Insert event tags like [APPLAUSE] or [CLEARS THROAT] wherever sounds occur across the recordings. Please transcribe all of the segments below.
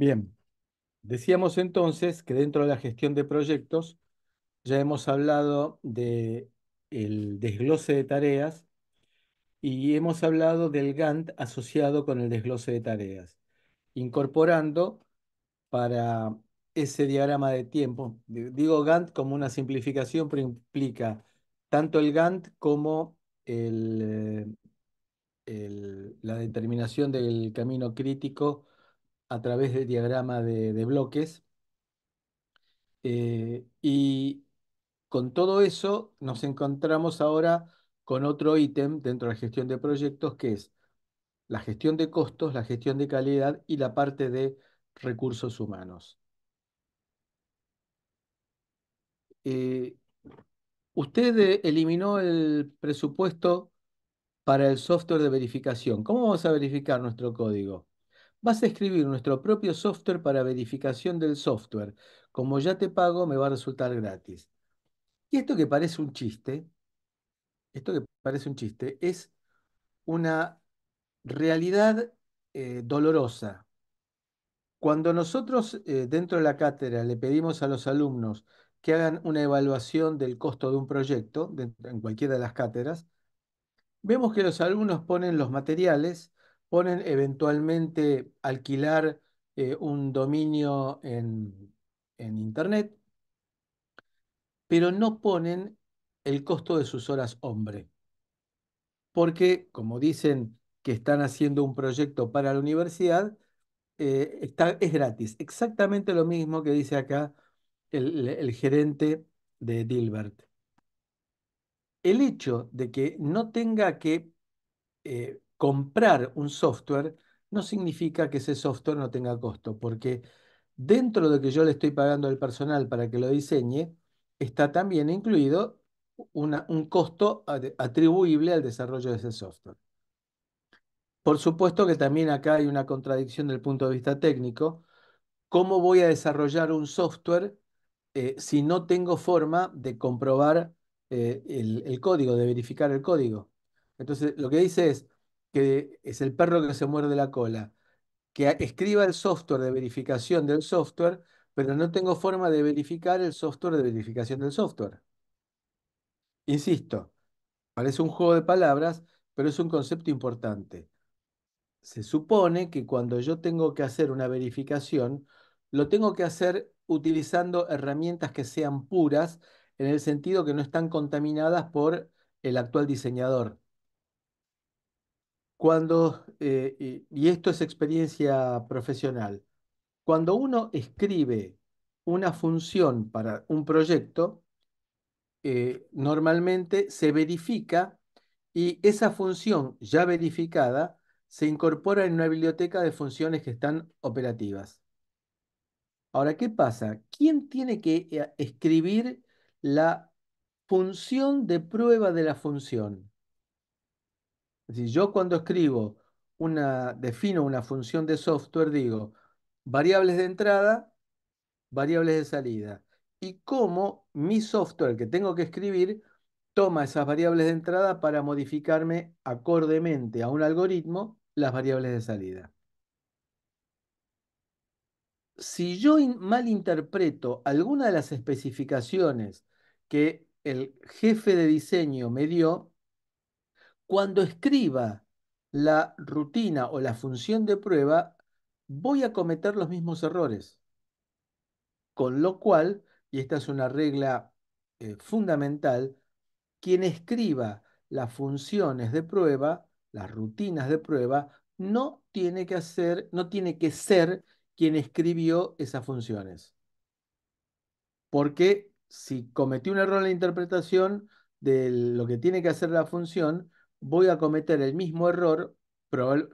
Bien, decíamos entonces que dentro de la gestión de proyectos ya hemos hablado del desglose de tareas y hemos hablado del Gantt asociado con el desglose de tareas, incorporando para ese diagrama de tiempo, digo Gantt como una simplificación, pero implica tanto el Gantt como la determinación del camino crítico a través del diagrama de, bloques. Eh, y con todo eso nos encontramos ahora con otro ítem dentro de la gestión de proyectos que es la gestión de costos, la gestión de calidad y la parte de recursos humanos. Eh, usted eh, eliminó el presupuesto para el software de verificación. ¿Cómo vamos a verificar nuestro código? Vas a escribir nuestro propio software para verificación del software. Como ya te pago, me va a resultar gratis. Y esto que parece un chiste, esto que parece un chiste, es una realidad eh, dolorosa. Cuando nosotros eh, dentro de la cátedra le pedimos a los alumnos que hagan una evaluación del costo de un proyecto en cualquiera de las cátedras, vemos que los alumnos ponen los materiales, ponen eventualmente alquilar eh, un dominio en, Internet, pero no ponen el costo de sus horas hombre. Porque, como dicen que están haciendo un proyecto para la universidad, eh, está, es gratis. Exactamente lo mismo que dice acá el, gerente de Dilbert. El hecho de que no tenga que eh, comprar un software no significa que ese software no tenga costo, porque dentro de que yo le estoy pagando al personal para que lo diseñe, está también incluido un costo atribuible al desarrollo de ese software. Por supuesto que también acá hay una contradicción del punto de vista técnico. ¿Cómo voy a desarrollar un software eh, si no tengo forma de comprobar eh, el, el código, de verificar el código? Entonces, lo que dice es, que es el perro que se muerde la cola, que escriba el software de verificación del software, pero no tengo forma de verificar el software de verificación del software. Insisto, parece un juego de palabras, pero es un concepto importante. Se supone que cuando yo tengo que hacer una verificación, lo tengo que hacer utilizando herramientas que sean puras, en el sentido que no están contaminadas por el actual diseñador cuando, eh, eh, y esto es experiencia profesional, cuando uno escribe una función para un proyecto, eh, normalmente se verifica y esa función ya verificada se incorpora en una biblioteca de funciones que están operativas. Ahora, ¿qué pasa? ¿Quién tiene que escribir la función de prueba de la función? Es decir, yo cuando escribo una, defino una función de software, digo variables de entrada, variables de salida. Y cómo mi software que tengo que escribir toma esas variables de entrada para modificarme acordemente a un algoritmo las variables de salida. Si yo malinterpreto alguna de las especificaciones que el jefe de diseño me dio, cuando escriba la rutina o la función de prueba, voy a cometer los mismos errores. Con lo cual, y esta es una regla eh, fundamental, quien escriba las funciones de prueba, las rutinas de prueba, no tiene que hacer, no tiene que ser quien escribió esas funciones. Porque si cometí un error en la interpretación de lo que tiene que hacer la función, voy a cometer el mismo error,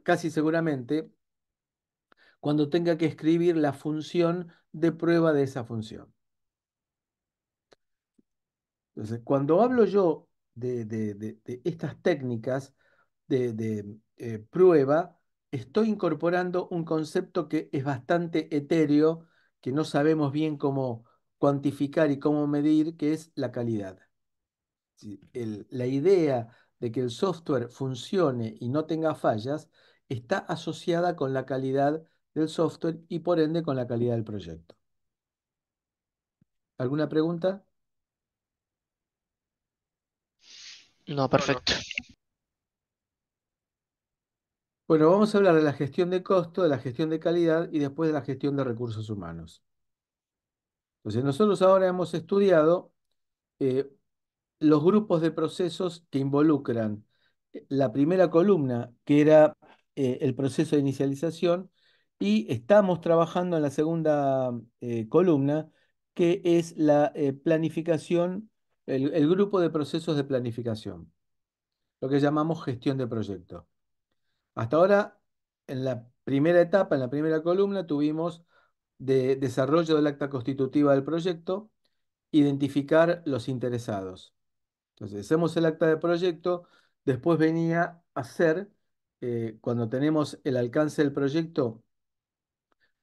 casi seguramente, cuando tenga que escribir la función de prueba de esa función. Entonces, cuando hablo yo de, estas técnicas de, eh, prueba, estoy incorporando un concepto que es bastante etéreo, que no sabemos bien cómo cuantificar y cómo medir, que es la calidad. la idea de que el software funcione y no tenga fallas está asociada con la calidad del software y por ende con la calidad del proyecto. ¿Alguna pregunta? No, perfecto. Bueno, vamos a hablar de la gestión de costo, de la gestión de calidad y después de la gestión de recursos humanos. Entonces, nosotros ahora hemos estudiado eh, los grupos de procesos que involucran eh, la primera columna, que era eh, el proceso de inicialización, y estamos trabajando en la segunda eh, columna, que es la planificación, el, el, grupo de procesos de planificación, lo que llamamos gestión de proyecto. Hasta ahora, en la primera etapa, en la primera columna, tuvimos de desarrollo del acta constitutiva del proyecto, identificar los interesados. Entonces, hacemos el acta de proyecto, después venía a hacer, eh, cuando tenemos el alcance del proyecto,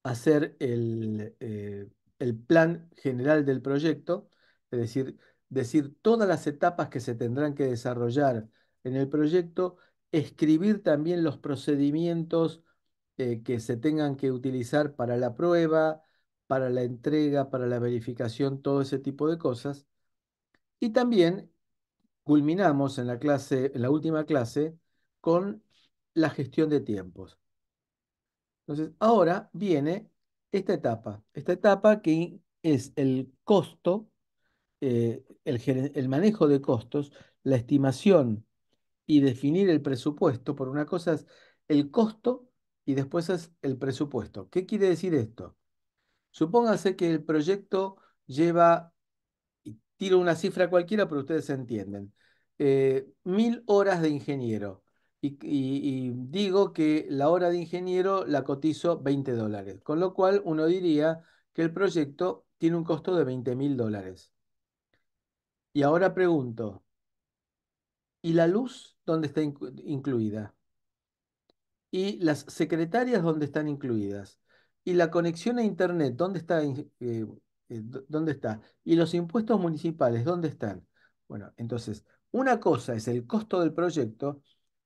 hacer eh, el, plan general del proyecto, es decir, decir todas las etapas que se tendrán que desarrollar en el proyecto, escribir también los procedimientos eh, que se tengan que utilizar para la prueba, para la entrega, para la verificación, todo ese tipo de cosas. Y también culminamos en la clase, la última clase, con la gestión de tiempos. Entonces, ahora viene esta etapa, esta etapa que es el costo, eh, el, el, manejo de costos, la estimación y definir el presupuesto, por una cosa es el costo y después es el presupuesto. ¿Qué quiere decir esto? Supóngase que el proyecto lleva tiro una cifra cualquiera, pero ustedes se entienden. Eh, mil horas de ingeniero. Y, digo que la hora de ingeniero la cotizo 20 dólares, con lo cual uno diría que el proyecto tiene un costo de 20 mil dólares. Y ahora pregunto, ¿y la luz dónde está incluida? ¿Y las secretarias dónde están incluidas? ¿Y la conexión a Internet dónde está eh, eh, ¿dónde está? ¿Y los impuestos municipales, dónde están? Bueno, entonces, una cosa es el costo del proyecto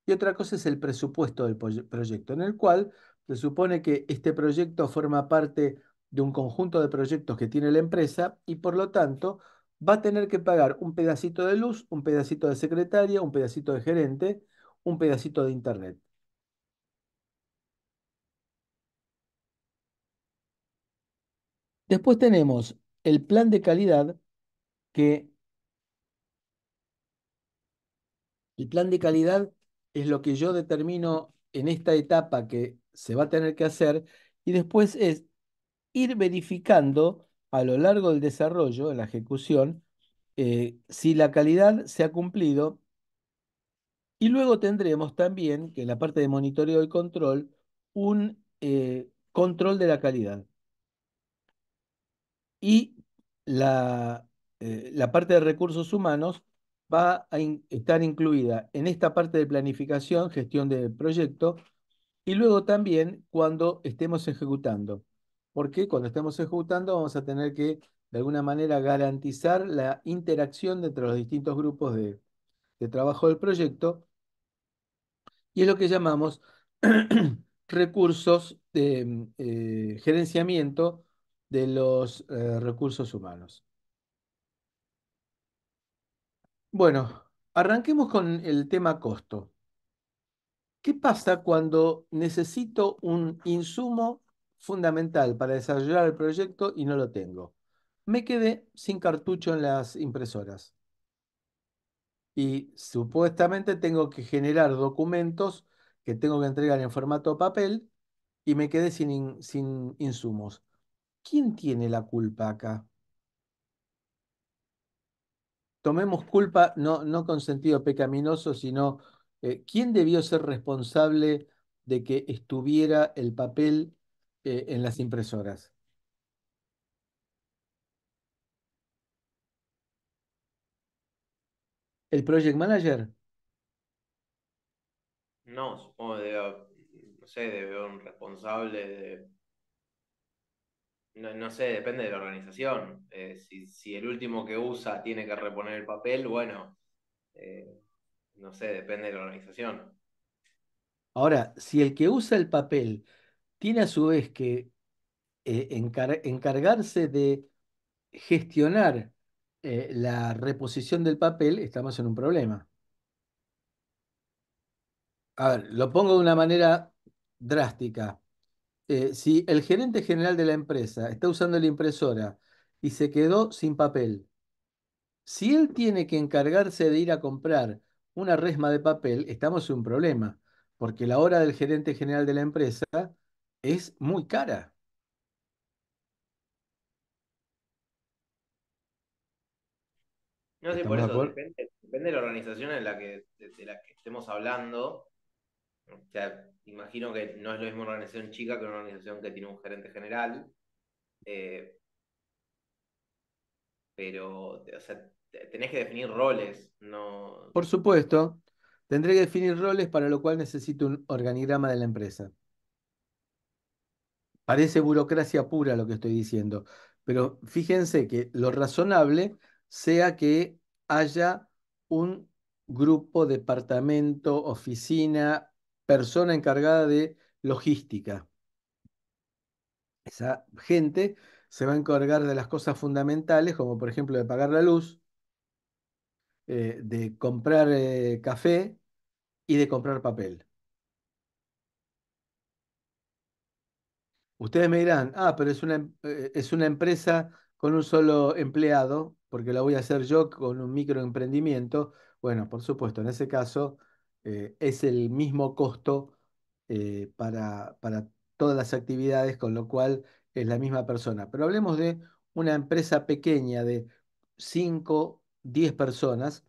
y otra cosa es el presupuesto del proyecto, en el cual se supone que este proyecto forma parte de un conjunto de proyectos que tiene la empresa y por lo tanto va a tener que pagar un pedacito de luz, un pedacito de secretaria, un pedacito de gerente, un pedacito de internet. Después tenemos el plan de calidad que... El plan de calidad es lo que yo determino en esta etapa que se va a tener que hacer y después es ir verificando a lo largo del desarrollo, en la ejecución, eh, si la calidad se ha cumplido. Y luego tendremos también, que en la parte de monitoreo y control, un eh, control de la calidad y eh, la, parte de recursos humanos va a estar incluida en esta parte de planificación, gestión del proyecto, y luego también cuando estemos ejecutando. Porque cuando estemos ejecutando vamos a tener que, de alguna manera, garantizar la interacción entre los distintos grupos de, de trabajo del proyecto, y es lo que llamamos [CLEARS THROAT] recursos de mm, eh, gerenciamiento de los eh, recursos humanos. Bueno, arranquemos con el tema costo. ¿Qué pasa cuando necesito un insumo fundamental para desarrollar el proyecto y no lo tengo? Me quedé sin cartucho en las impresoras. Y supuestamente tengo que generar documentos que tengo que entregar en formato papel y me quedé sin, sin insumos. ¿Quién tiene la culpa acá? Tomemos culpa no, no con sentido pecaminoso, sino eh, ¿quién debió ser responsable de que estuviera el papel eh, en las impresoras? ¿El project manager? No, supongo que debe, no sé, debe un responsable de no, no, sé, depende de la organización. Eh, si, el último que usa tiene que reponer el papel, bueno, eh, no sé, depende de la organización. Ahora, si el que usa el papel tiene a su vez que eh, encargarse de gestionar la reposición del papel, estamos en un problema. A ver, lo pongo de una manera drástica. Eh, si el gerente general de la empresa está usando la impresora y se quedó sin papel, si él tiene que encargarse de ir a comprar una resma de papel, estamos en un problema, porque la hora del gerente general de la empresa es muy cara. No, sé, por eso, depende, de la organización en de la que estemos hablando. O sea, imagino que no es lo mismo una organización chica que una organización que tiene un gerente general. Eh, pero, o sea, tenés que definir roles, no. Por supuesto. Tendré que definir roles para lo cual necesito un organigrama de la empresa. Parece burocracia pura lo que estoy diciendo, pero fíjense que lo razonable sea que haya un grupo, departamento, oficina, persona encargada de logística. Esa gente se va a encargar de las cosas fundamentales, como por ejemplo de pagar la luz, eh, de comprar eh, café y de comprar papel. Ustedes me dirán, ah, pero es em-, eh, es una empresa con un solo empleado, porque la voy a hacer yo con un microemprendimiento. Bueno, por supuesto, en ese caso eh, es el mismo costo eh, para, todas las actividades, con lo cual es la misma persona. Pero hablemos de una empresa pequeña de 5, 10 personas,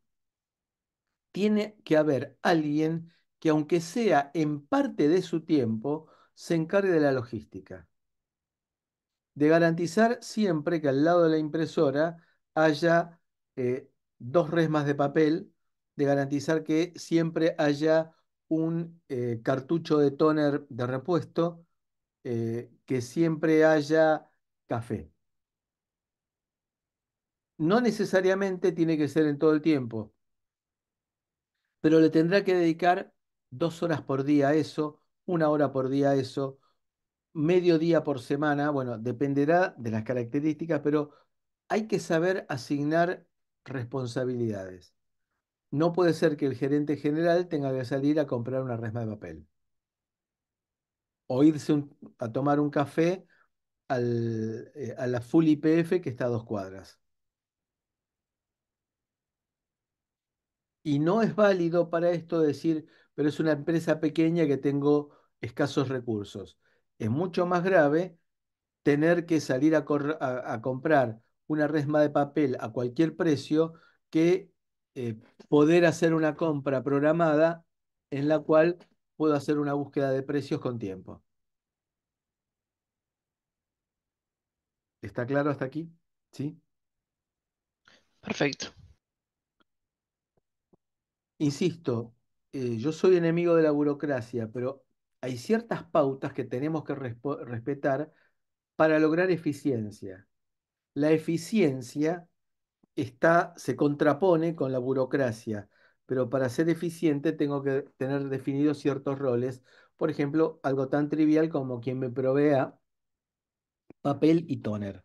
tiene que haber alguien que aunque sea en parte de su tiempo, se encargue de la logística. De garantizar siempre que al lado de la impresora haya eh, dos resmas de papel de garantizar que siempre haya un eh, cartucho de toner de repuesto, eh, que siempre haya café. No necesariamente tiene que ser en todo el tiempo, pero le tendrá que dedicar dos horas por día a eso, una hora por día a eso, medio día por semana, bueno, dependerá de las características, pero hay que saber asignar responsabilidades. No puede ser que el gerente general tenga que salir a comprar una resma de papel. O irse a tomar un café eh, a la full IPF que está a dos cuadras. Y no es válido para esto decir, pero es una empresa pequeña que tengo escasos recursos. Es mucho más grave tener que salir a comprar una resma de papel a cualquier precio que eh, poder hacer una compra programada en la cual puedo hacer una búsqueda de precios con tiempo. ¿Está claro hasta aquí? ¿Sí? Perfecto. Insisto, eh, yo soy enemigo de la burocracia, pero hay ciertas pautas que tenemos que respetar para lograr eficiencia. La eficiencia está, se contrapone con la burocracia, pero para ser eficiente tengo que tener definidos ciertos roles. Por ejemplo, algo tan trivial como quien me provea papel y toner,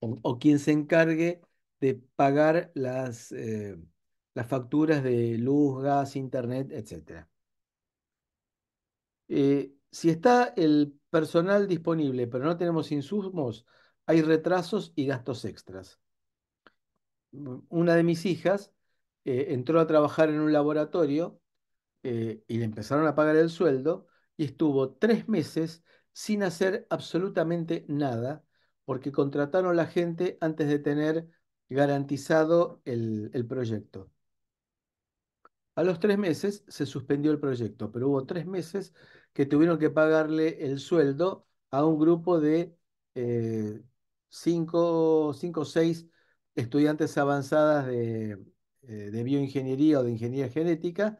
o, quien se encargue de pagar las, eh, las facturas de luz, gas, internet, etc. Eh, si está el personal disponible, pero no tenemos insumos, hay retrasos y gastos extras una de mis hijas eh, entró a trabajar en un laboratorio eh, y le empezaron a pagar el sueldo y estuvo tres meses sin hacer absolutamente nada porque contrataron a la gente antes de tener garantizado el, proyecto. A los tres meses se suspendió el proyecto, pero hubo tres meses que tuvieron que pagarle el sueldo a un grupo de eh, cinco o seis estudiantes avanzadas eh, de, bioingeniería o de ingeniería genética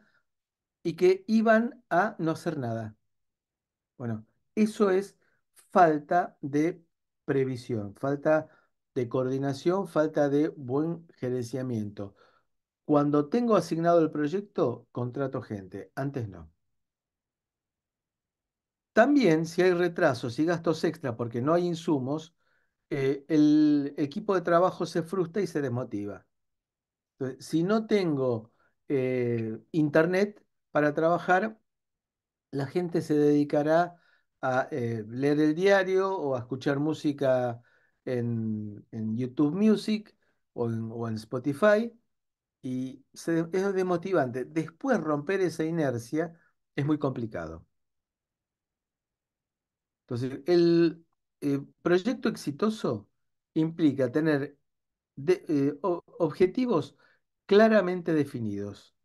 y que iban a no hacer nada. Bueno, eso es falta de previsión, falta de coordinación, falta de buen gerenciamiento. Cuando tengo asignado el proyecto, contrato gente, antes no. También si hay retrasos y gastos extra porque no hay insumos, eh, el equipo de trabajo se frustra y se desmotiva. Entonces, si no tengo eh, internet para trabajar, la gente se dedicará a eh, leer el diario o a escuchar música en, YouTube Music o en, Spotify y se, es desmotivante. Después romper esa inercia es muy complicado. Entonces, el, eh, proyecto exitoso implica tener eh, objetivos claramente definidos,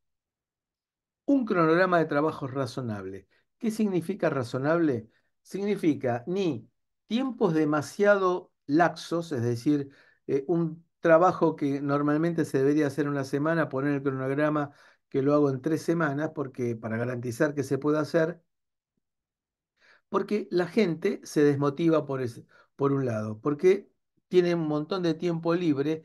un cronograma de trabajo razonable. ¿Qué significa razonable? Significa ni tiempos demasiado laxos, es decir, eh, un trabajo que normalmente se debería hacer una semana, poner el cronograma que lo hago en tres semanas porque para garantizar que se pueda hacer, porque la gente se desmotiva por, un lado, porque tiene un montón de tiempo libre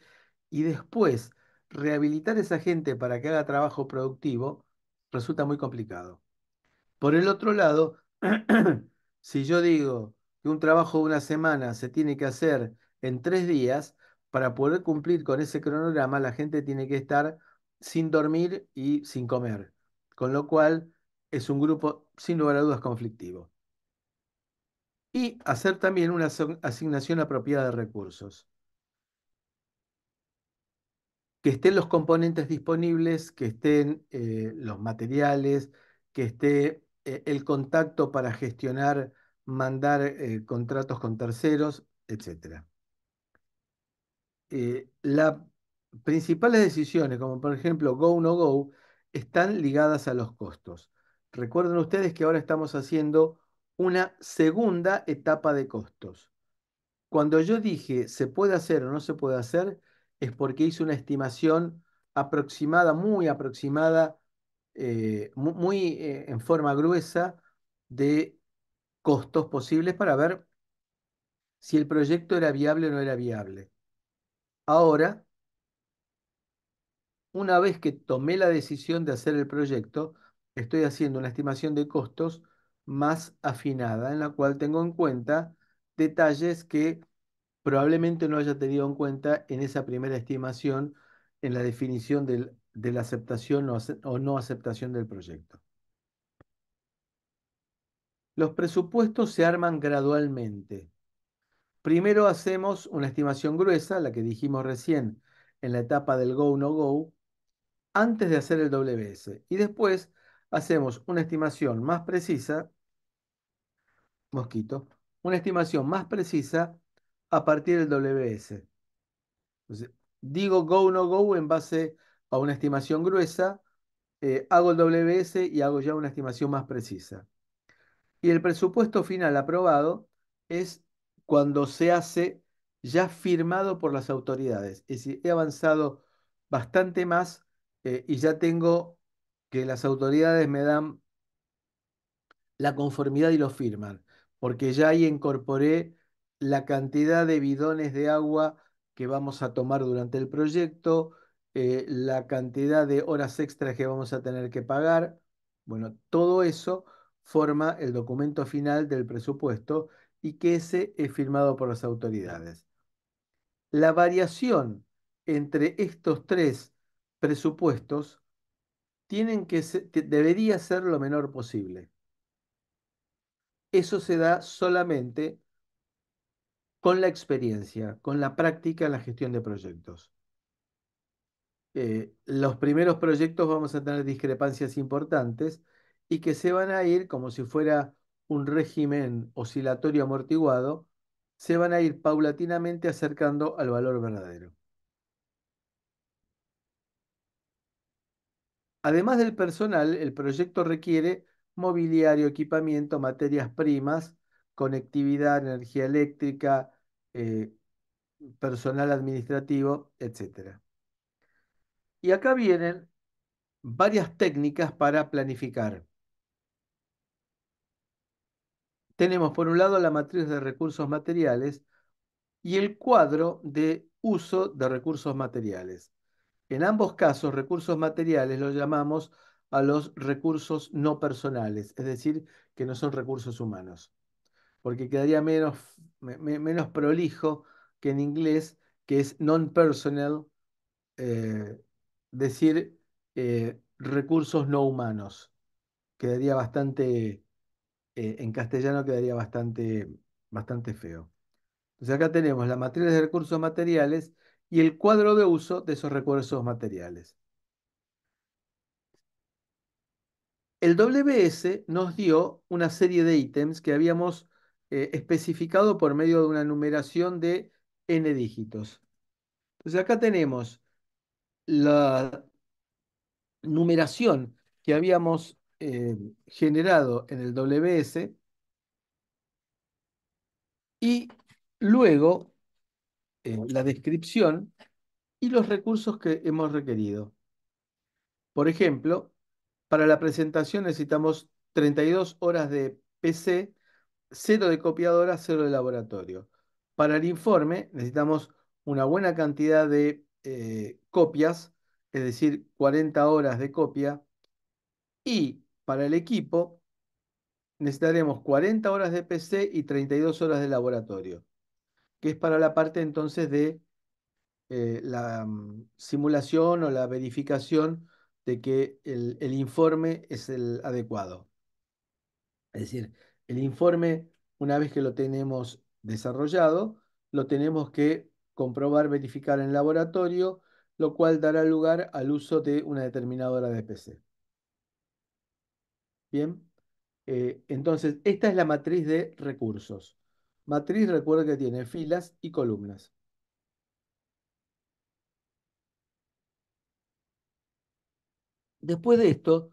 y después rehabilitar a esa gente para que haga trabajo productivo resulta muy complicado. Por el otro lado, [CLEARS THROAT] si yo digo que un trabajo de una semana se tiene que hacer en tres días, para poder cumplir con ese cronograma la gente tiene que estar sin dormir y sin comer, con lo cual es un grupo sin lugar a dudas conflictivo y hacer también una asignación apropiada de recursos. Que estén los componentes disponibles, que estén eh, los materiales, que esté eh, el contacto para gestionar, mandar eh, contratos con terceros, etc. las principales decisiones, como por ejemplo go no go, están ligadas a los costos. Recuerden ustedes que ahora estamos haciendo una segunda etapa de costos. Cuando yo dije se puede hacer o no se puede hacer, es porque hice una estimación aproximada, muy aproximada, eh, muy eh, en forma gruesa de costos posibles para ver si el proyecto era viable o no era viable. Ahora, una vez que tomé la decisión de hacer el proyecto, estoy haciendo una estimación de costos más afinada, en la cual tengo en cuenta detalles que probablemente no haya tenido en cuenta en esa primera estimación, en la definición de la aceptación o, no aceptación del proyecto. Los presupuestos se arman gradualmente. Primero hacemos una estimación gruesa, la que dijimos recién, en la etapa del go no go, antes de hacer el WS. Y después hacemos una estimación más precisa mosquito, una estimación más precisa a partir del WS. digo go, no go en base a una estimación gruesa, eh, hago el WS y hago ya una estimación más precisa. Y el presupuesto final aprobado es cuando se hace ya firmado por las autoridades. Es decir, he avanzado bastante más eh, y ya tengo que las autoridades me dan la conformidad y lo firman porque ya ahí incorporé la cantidad de bidones de agua que vamos a tomar durante el proyecto, eh, la cantidad de horas extras que vamos a tener que pagar. Bueno, todo eso forma el documento final del presupuesto y que ese es firmado por las autoridades. La variación entre estos tres presupuestos tienen que debería ser lo menor posible eso se da solamente con la experiencia, con la práctica en la gestión de proyectos. Eh, los primeros proyectos vamos a tener discrepancias importantes y que se van a ir como si fuera un régimen oscilatorio amortiguado, se van a ir paulatinamente acercando al valor verdadero. Además del personal, el proyecto requiere mobiliario, equipamiento, materias primas, conectividad, energía eléctrica, eh, personal administrativo, etc. Y acá vienen varias técnicas para planificar. Tenemos por un lado la matriz de recursos materiales y el cuadro de uso de recursos materiales. En ambos casos, recursos materiales los llamamos a los recursos no personales, es decir, que no son recursos humanos, porque quedaría menos, menos prolijo que en inglés, que es non-personal, eh, decir eh, recursos no humanos. Quedaría bastante, eh, en castellano quedaría bastante, bastante feo. Entonces acá tenemos las matriz de recursos materiales y el cuadro de uso de esos recursos materiales. El WS nos dio una serie de ítems que habíamos eh, especificado por medio de una numeración de n dígitos. Entonces acá tenemos la numeración que habíamos eh, generado en el WS y luego eh, la descripción y los recursos que hemos requerido. Por ejemplo, para la presentación necesitamos 32 horas de PC, 0 de copiadora, 0 de laboratorio. Para el informe necesitamos una buena cantidad de eh, copias, es decir, 40 horas de copia. Y para el equipo necesitaremos 40 horas de PC y 32 horas de laboratorio, que es para la parte entonces de eh, la mm, simulación o la verificación de que el, informe es el adecuado. Es decir, el informe, una vez que lo tenemos desarrollado, lo tenemos que comprobar, verificar en laboratorio, lo cual dará lugar al uso de una determinadora de PC. Bien, eh, entonces esta es la matriz de recursos. Matriz recuerda que tiene filas y columnas. Después de esto,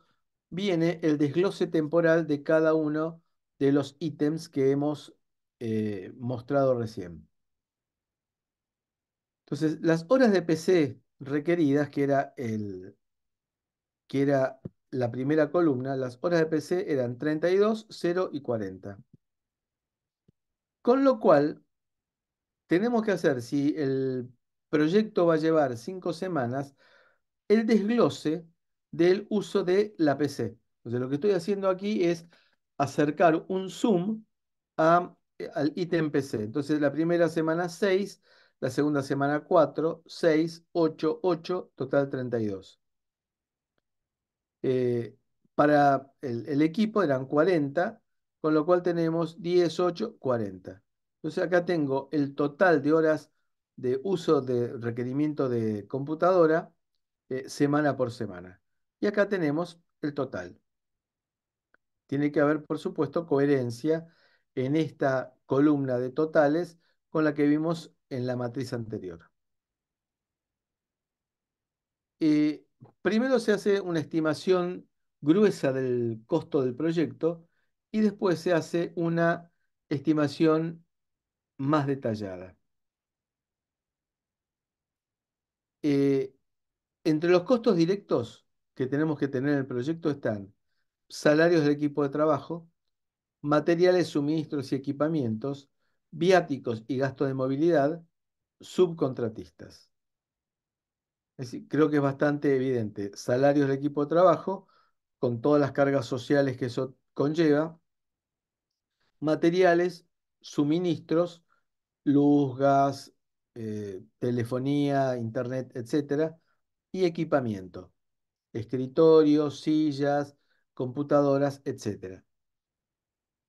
viene el desglose temporal de cada uno de los ítems que hemos eh, mostrado recién. Entonces, las horas de PC requeridas, que era, el, que era la primera columna, las horas de PC eran 32, 0 y 40. Con lo cual, tenemos que hacer, si el proyecto va a llevar 5 semanas, el desglose del uso de la PC. Entonces, lo que estoy haciendo aquí es acercar un zoom a, eh, al ítem PC. Entonces, la primera semana 6, la segunda semana 4, 6, 8, 8, total 32. Eh, para el, equipo eran 40, con lo cual tenemos 10, 8, 40. Entonces acá tengo el total de horas de uso de requerimiento de computadora eh, semana por semana. Y acá tenemos el total. Tiene que haber, por supuesto, coherencia en esta columna de totales con la que vimos en la matriz anterior. Eh, primero se hace una estimación gruesa del costo del proyecto y después se hace una estimación más detallada. Eh, entre los costos directos que tenemos que tener en el proyecto están salarios del equipo de trabajo, materiales, suministros y equipamientos, viáticos y gastos de movilidad, subcontratistas. Es creo que es bastante evidente. Salarios del equipo de trabajo, con todas las cargas sociales que eso conlleva, materiales, suministros, luz, gas, eh, telefonía, internet, etcétera, y equipamiento escritorios, sillas, computadoras, etc.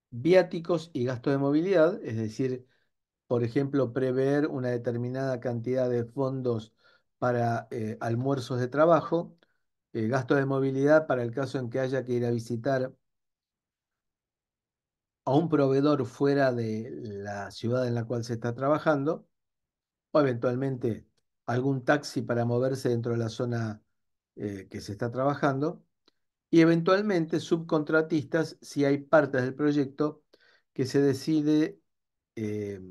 Viáticos y gastos de movilidad, es decir, por ejemplo, prever una determinada cantidad de fondos para eh, almuerzos de trabajo, eh, gastos de movilidad para el caso en que haya que ir a visitar a un proveedor fuera de la ciudad en la cual se está trabajando, o eventualmente algún taxi para moverse dentro de la zona eh, que se está trabajando, y eventualmente subcontratistas si hay partes del proyecto que se decide eh,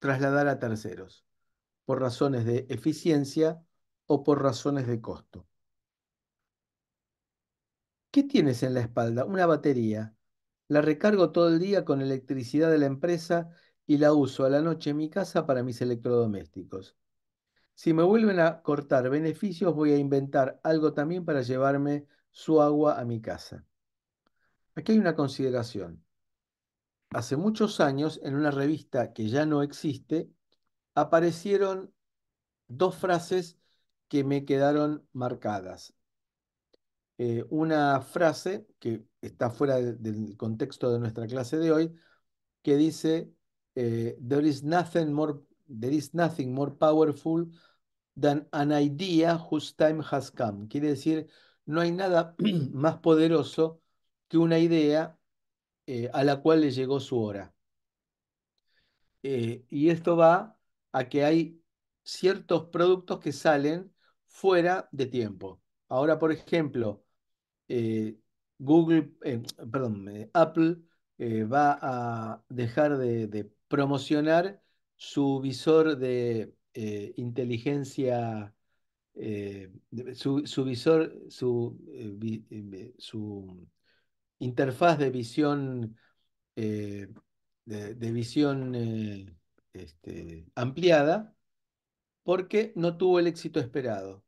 trasladar a terceros por razones de eficiencia o por razones de costo. ¿Qué tienes en la espalda? Una batería. La recargo todo el día con electricidad de la empresa y la uso a la noche en mi casa para mis electrodomésticos. Si me vuelven a cortar beneficios, voy a inventar algo también para llevarme su agua a mi casa. Aquí hay una consideración. Hace muchos años, en una revista que ya no existe, aparecieron dos frases que me quedaron marcadas. Eh, una frase que está fuera del contexto de nuestra clase de hoy, que dice, eh, there, is nothing more, there is nothing more powerful Dan an idea whose time has come. Quiere decir, no hay nada [CLEARS THROAT] más poderoso que una idea eh, a la cual le llegó su hora. Eh, y esto va a que hay ciertos productos que salen fuera de tiempo. Ahora, por ejemplo, eh, Google, perdón, Apple va a dejar de promocionar su visor de eh, inteligencia, eh, su, visor, eh, su, interfaz de visión, de, visión este, ampliada, porque no tuvo el éxito esperado.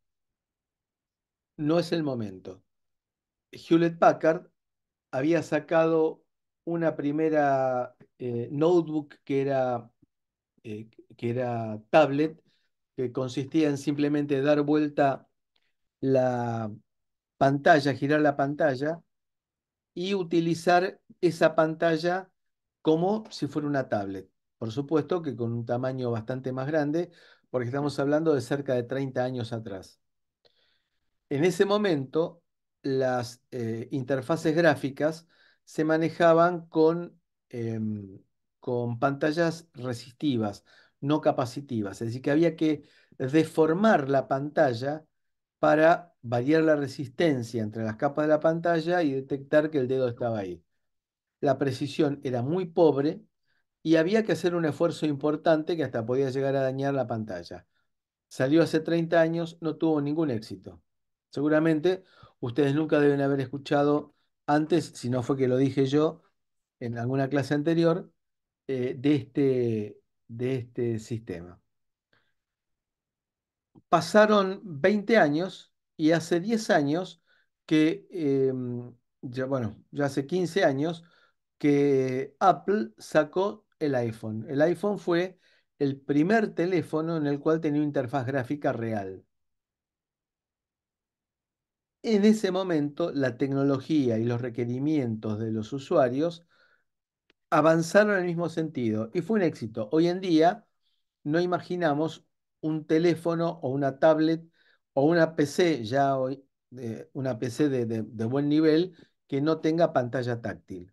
No es el momento. Hewlett Packard había sacado una primera notebook que era, que era tablet que consistía en simplemente dar vuelta la pantalla, girar la pantalla y utilizar esa pantalla como si fuera una tablet. Por supuesto que con un tamaño bastante más grande, porque estamos hablando de cerca de 30 años atrás. En ese momento, las eh, interfaces gráficas se manejaban con em, pantallas resistivas, no capacitivas. Es decir, que había que deformar la pantalla para variar la resistencia entre las capas de la pantalla y detectar que el dedo estaba ahí. La precisión era muy pobre y había que hacer un esfuerzo importante que hasta podía llegar a dañar la pantalla. Salió hace 30 años, no tuvo ningún éxito. Seguramente ustedes nunca deben haber escuchado antes, si no fue que lo dije yo en alguna clase anterior, eh, de este de este sistema. Pasaron 20 años y hace 10 años que, em, bueno, ya hace 15 años que Apple sacó el iPhone. El iPhone fue el primer teléfono en el cual tenía una interfaz gráfica real. En ese momento, la tecnología y los requerimientos de los usuarios avanzaron en el mismo sentido y fue un éxito. Hoy en día no imaginamos un teléfono o una tablet o una PC ya hoy, una PC de, buen nivel que no tenga pantalla táctil.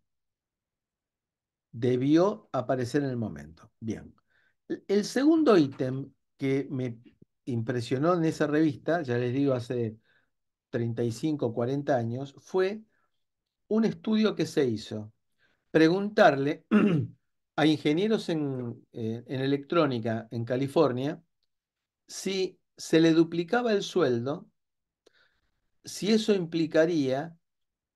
Debió aparecer en el momento. Bien. E-, el segundo ítem que me impresionó en esa revista, ya les digo hace 35, o 40 años, fue un estudio que se hizo preguntarle [CLEARS THROAT] a ingenieros eh, en, electrónica en California si se le duplicaba el sueldo, si eso implicaría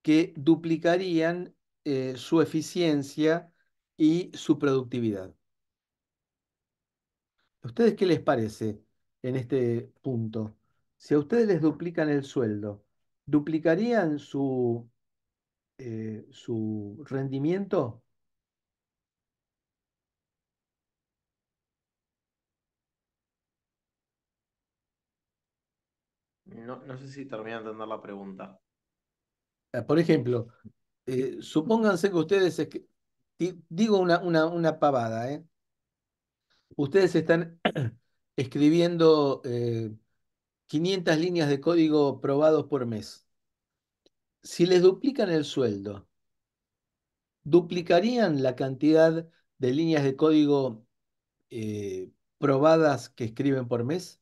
que duplicarían eh, su eficiencia y su productividad. ¿A ustedes qué les parece en este punto? Si a ustedes les duplican el sueldo, ¿duplicarían su eh, su rendimiento No, no, sé si termina de entender la pregunta. Ah, por ejemplo, eh, supónganse que ustedes, digo una, una, una pavada, ¿eh? Ustedes están [CLEARS THROAT] escribiendo 500 eh, líneas de código probados por mes si les duplican el sueldo, duplicarían la cantidad de líneas de código eh, probadas que escriben por mes?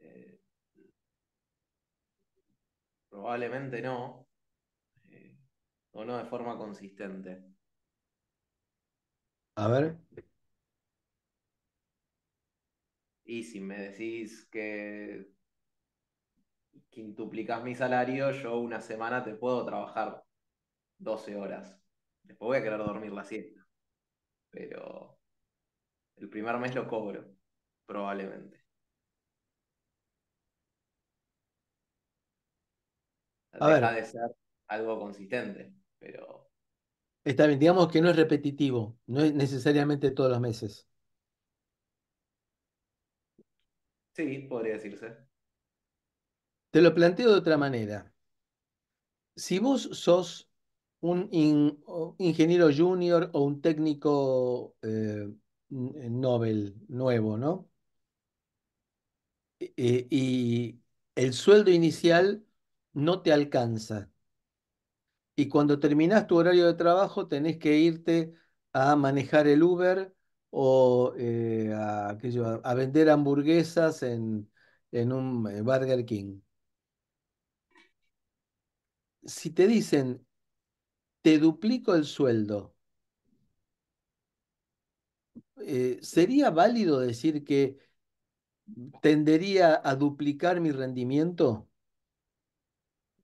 Eh, probablemente no, eh, o no de forma consistente. A ver. Y si me decís que quintuplicas mi salario, yo una semana te puedo trabajar 12 horas. Después voy a querer dormir la siesta. Pero el primer mes lo cobro, probablemente. A ser algo consistente, pero. Está bien, digamos que no es repetitivo, no es necesariamente todos los meses. Sí, podría decirse. Te lo planteo de otra manera. Si vos sos un ingeniero junior o un técnico eh, Nobel nuevo, ¿no? E, e, y el sueldo inicial no te alcanza. Y cuando terminás tu horario de trabajo tenés que irte a manejar el Uber o eh, a, vender hamburguesas en un eh, Burger King si te dicen, te duplico el sueldo, eh, ¿sería válido decir que tendería a duplicar mi rendimiento?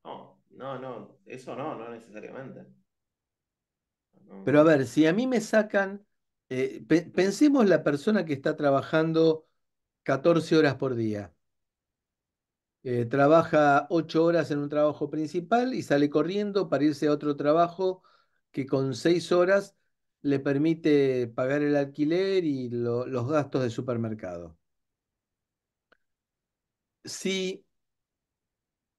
No, no, no, eso no, no necesariamente. Pero a ver, si a mí me sacan, eh, pensemos la persona que está trabajando 14 horas por día. Eh, trabaja ocho horas en un trabajo principal y sale corriendo para irse a otro trabajo que con seis horas le permite pagar el alquiler y los gastos de supermercado. Si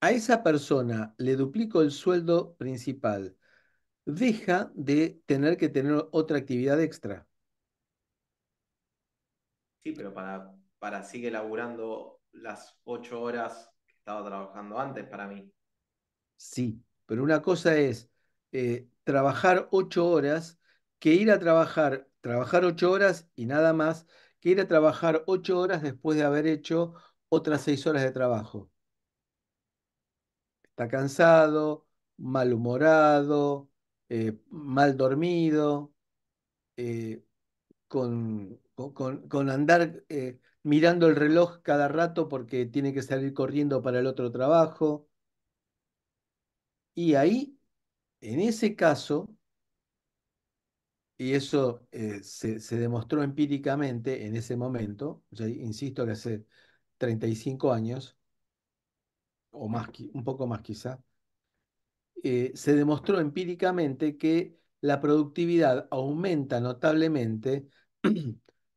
a esa persona le duplico el sueldo principal, deja de tener que tener otra actividad extra. Sí, pero para, para sigue laburando las ocho horas estaba trabajando antes para mí. Sí, pero una cosa es eh, trabajar ocho horas que ir a trabajar, trabajar ocho horas y nada más, que ir a trabajar ocho horas después de haber hecho otras seis horas de trabajo. Está cansado, malhumorado, eh, mal dormido, eh, con, con, andar mirando el reloj cada rato porque tiene que salir corriendo para el otro trabajo. Y ahí, en ese caso, y eso eh, se, demostró empíricamente en ese momento, insisto que hace 35 años, o más, un poco más quizá, eh, se demostró empíricamente que la productividad aumenta notablemente [CLEARS THROAT]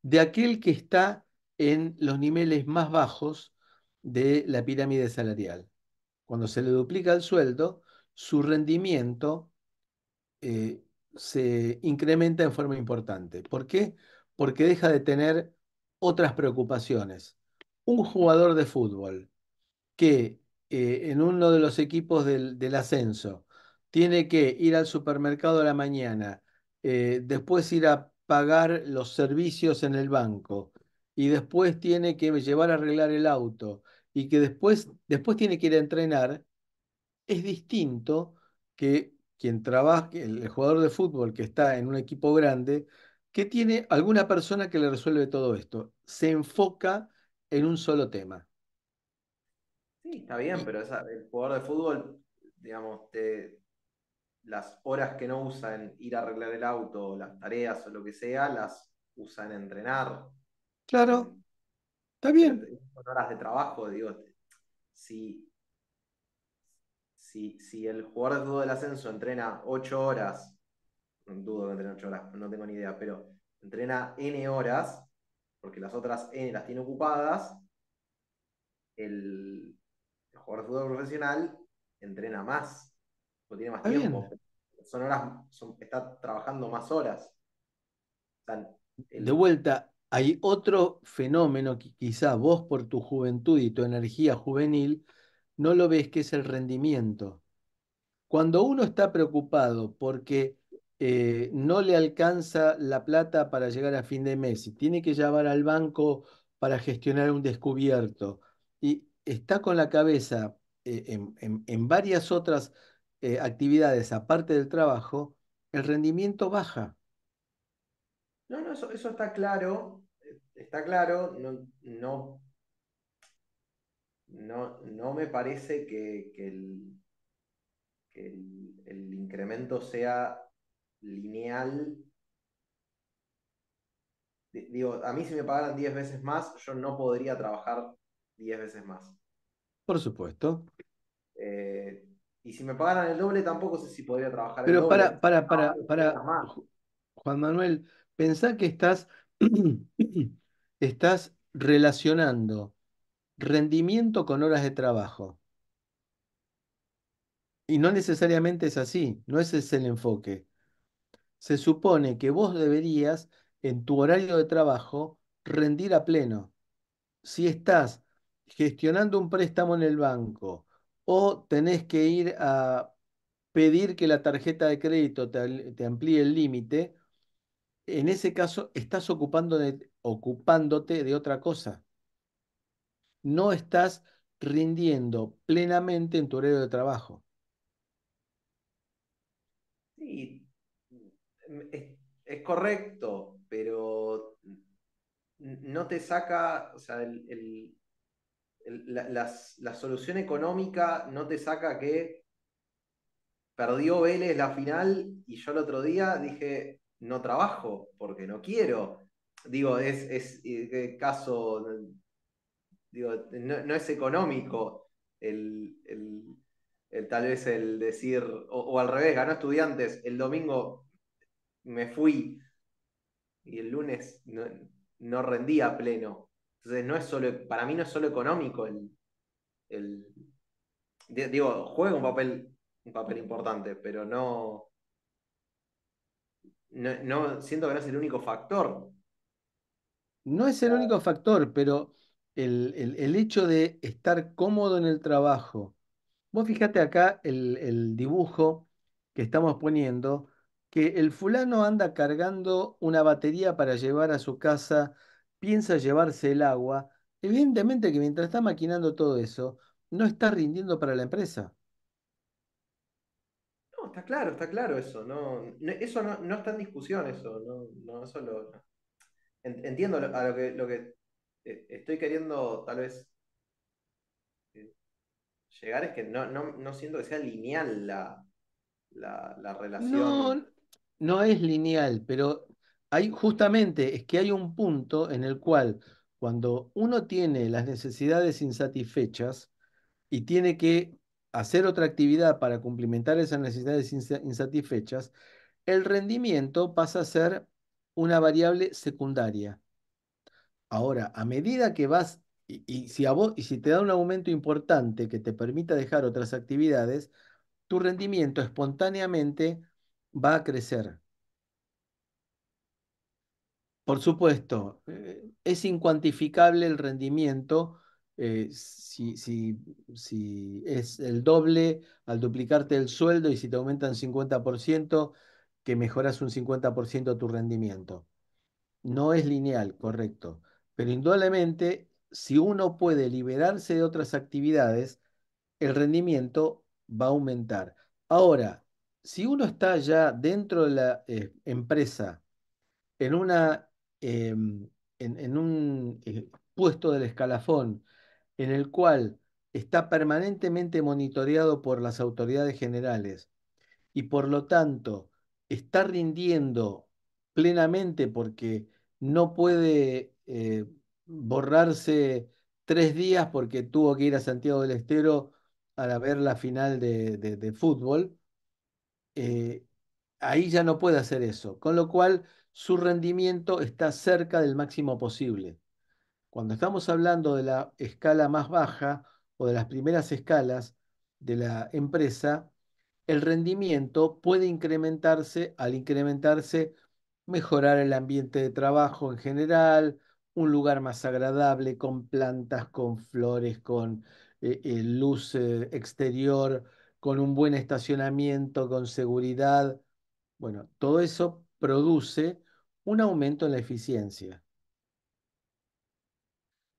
de aquel que está en los niveles más bajos de la pirámide salarial. Cuando se le duplica el sueldo, su rendimiento eh, se incrementa en forma importante. ¿Por qué? Porque deja de tener otras preocupaciones. Un jugador de fútbol que eh, en uno de los equipos del, ascenso tiene que ir al supermercado a la mañana, eh, después ir a pagar los servicios en el banco, y después tiene que llevar a arreglar el auto y que después, después tiene que ir a entrenar, es distinto que quien trabaja, el, jugador de fútbol que está en un equipo grande, que tiene alguna persona que le resuelve todo esto. Se enfoca en un solo tema. Sí, está bien, pero el jugador de fútbol, digamos, las horas que no usa en ir a arreglar el auto, las tareas o lo que sea, las usa en entrenar. Claro, eh, está bien. Con horas de trabajo, digo, si, si, si el jugador de del ascenso entrena 8 horas, dudo que entrene ocho horas, no tengo ni idea, pero entrena N horas, porque las otras N las tiene ocupadas, el, jugador de fútbol profesional entrena más, o tiene más tiempo. Son horas, está trabajando más horas. De vuelta, hay otro fenómeno que quizá vos por tu juventud y tu energía juvenil no lo ves, que es el rendimiento. Cuando uno está preocupado porque eh, no le alcanza la plata para llegar a fin de mes y tiene que llamar al banco para gestionar un descubierto y está con la cabeza eh, en, varias otras eh, actividades aparte del trabajo, el rendimiento baja. No, no, eso, está claro. Eh, está claro, no, no, no, no me parece que, el, incremento sea lineal Digo, a mí si me pagaran 10 veces más, yo no podría trabajar 10 veces más. Por supuesto. Eh, y si me pagaran el doble, tampoco sé si podría trabajar Pero el doble. Pero para, para, para, para, Juan Manuel, Pensá que estás, [CLEARS THROAT] estás relacionando rendimiento con horas de trabajo. Y no necesariamente es así, no ese es el enfoque. Se supone que vos deberías, en tu horario de trabajo, rendir a pleno. Si estás gestionando un préstamo en el banco o tenés que ir a pedir que la tarjeta de crédito te amplíe el límite, en ese caso estás ocupándote de otra cosa. No estás rindiendo plenamente en tu horario de trabajo. Sí, mm, es, correcto, pero no te saca, o sea, la solución económica no te saca que perdió Vélez la final y yo el otro día dije, no trabajo porque no quiero. Digo, es, es, eh, eh, caso, digo, no, es económico el, tal vez el decir, o, al revés, ganó estudiantes, el domingo me fui y el lunes no, no rendía pleno. Entonces, no es solo, para mí no es solo económico el, el digo, juega un papel, un papel importante, pero no, no, siento que no es el único factor. No es el único factor, pero el, hecho de estar cómodo en el trabajo. Vos fijate acá el, el dibujo que estamos poniendo, que el fulano anda cargando una batería para llevar a su casa, piensa llevarse el agua. Evidentemente que mientras está maquinando todo eso, no está rindiendo para la empresa está claro, está claro eso. No, eso no, está en discusión, eso. No, no eso entiendo lo, a lo que, lo que eh, estoy queriendo tal vez eh, llegar es que no, no, siento que sea lineal la, la, la relación. No, no es lineal, pero hay justamente es que hay un punto en el cual cuando uno tiene las necesidades insatisfechas y tiene que hacer otra actividad para cumplimentar esas necesidades insatisfechas, el rendimiento pasa a ser una variable secundaria. Ahora, a medida que vas, y, si si te da un aumento importante que te permita dejar otras actividades, tu rendimiento espontáneamente va a crecer. Por supuesto, eh, es incuantificable el rendimiento eh, si, es el doble al duplicarte el sueldo y si te aumentan 50%, que mejoras un 50% tu rendimiento. No es lineal, correcto. Pero indudablemente, si uno puede liberarse de otras actividades, el rendimiento va a aumentar. Ahora, si uno está ya dentro de la eh, empresa, en, una, em, en un eh, puesto del escalafón en el cual está permanentemente monitoreado por las autoridades generales y por lo tanto está rindiendo plenamente porque no puede eh, borrarse tres días porque tuvo que ir a Santiago del Estero para ver la final de, fútbol, eh, ahí ya no puede hacer eso, con lo cual su rendimiento está cerca del máximo posible. Cuando estamos hablando de la escala más baja o de las primeras escalas de la empresa, el rendimiento puede incrementarse al incrementarse, mejorar el ambiente de trabajo en general, un lugar más agradable con plantas, con flores, con eh, eh, luz eh, exterior, con un buen estacionamiento, con seguridad. Bueno, todo eso produce un aumento en la eficiencia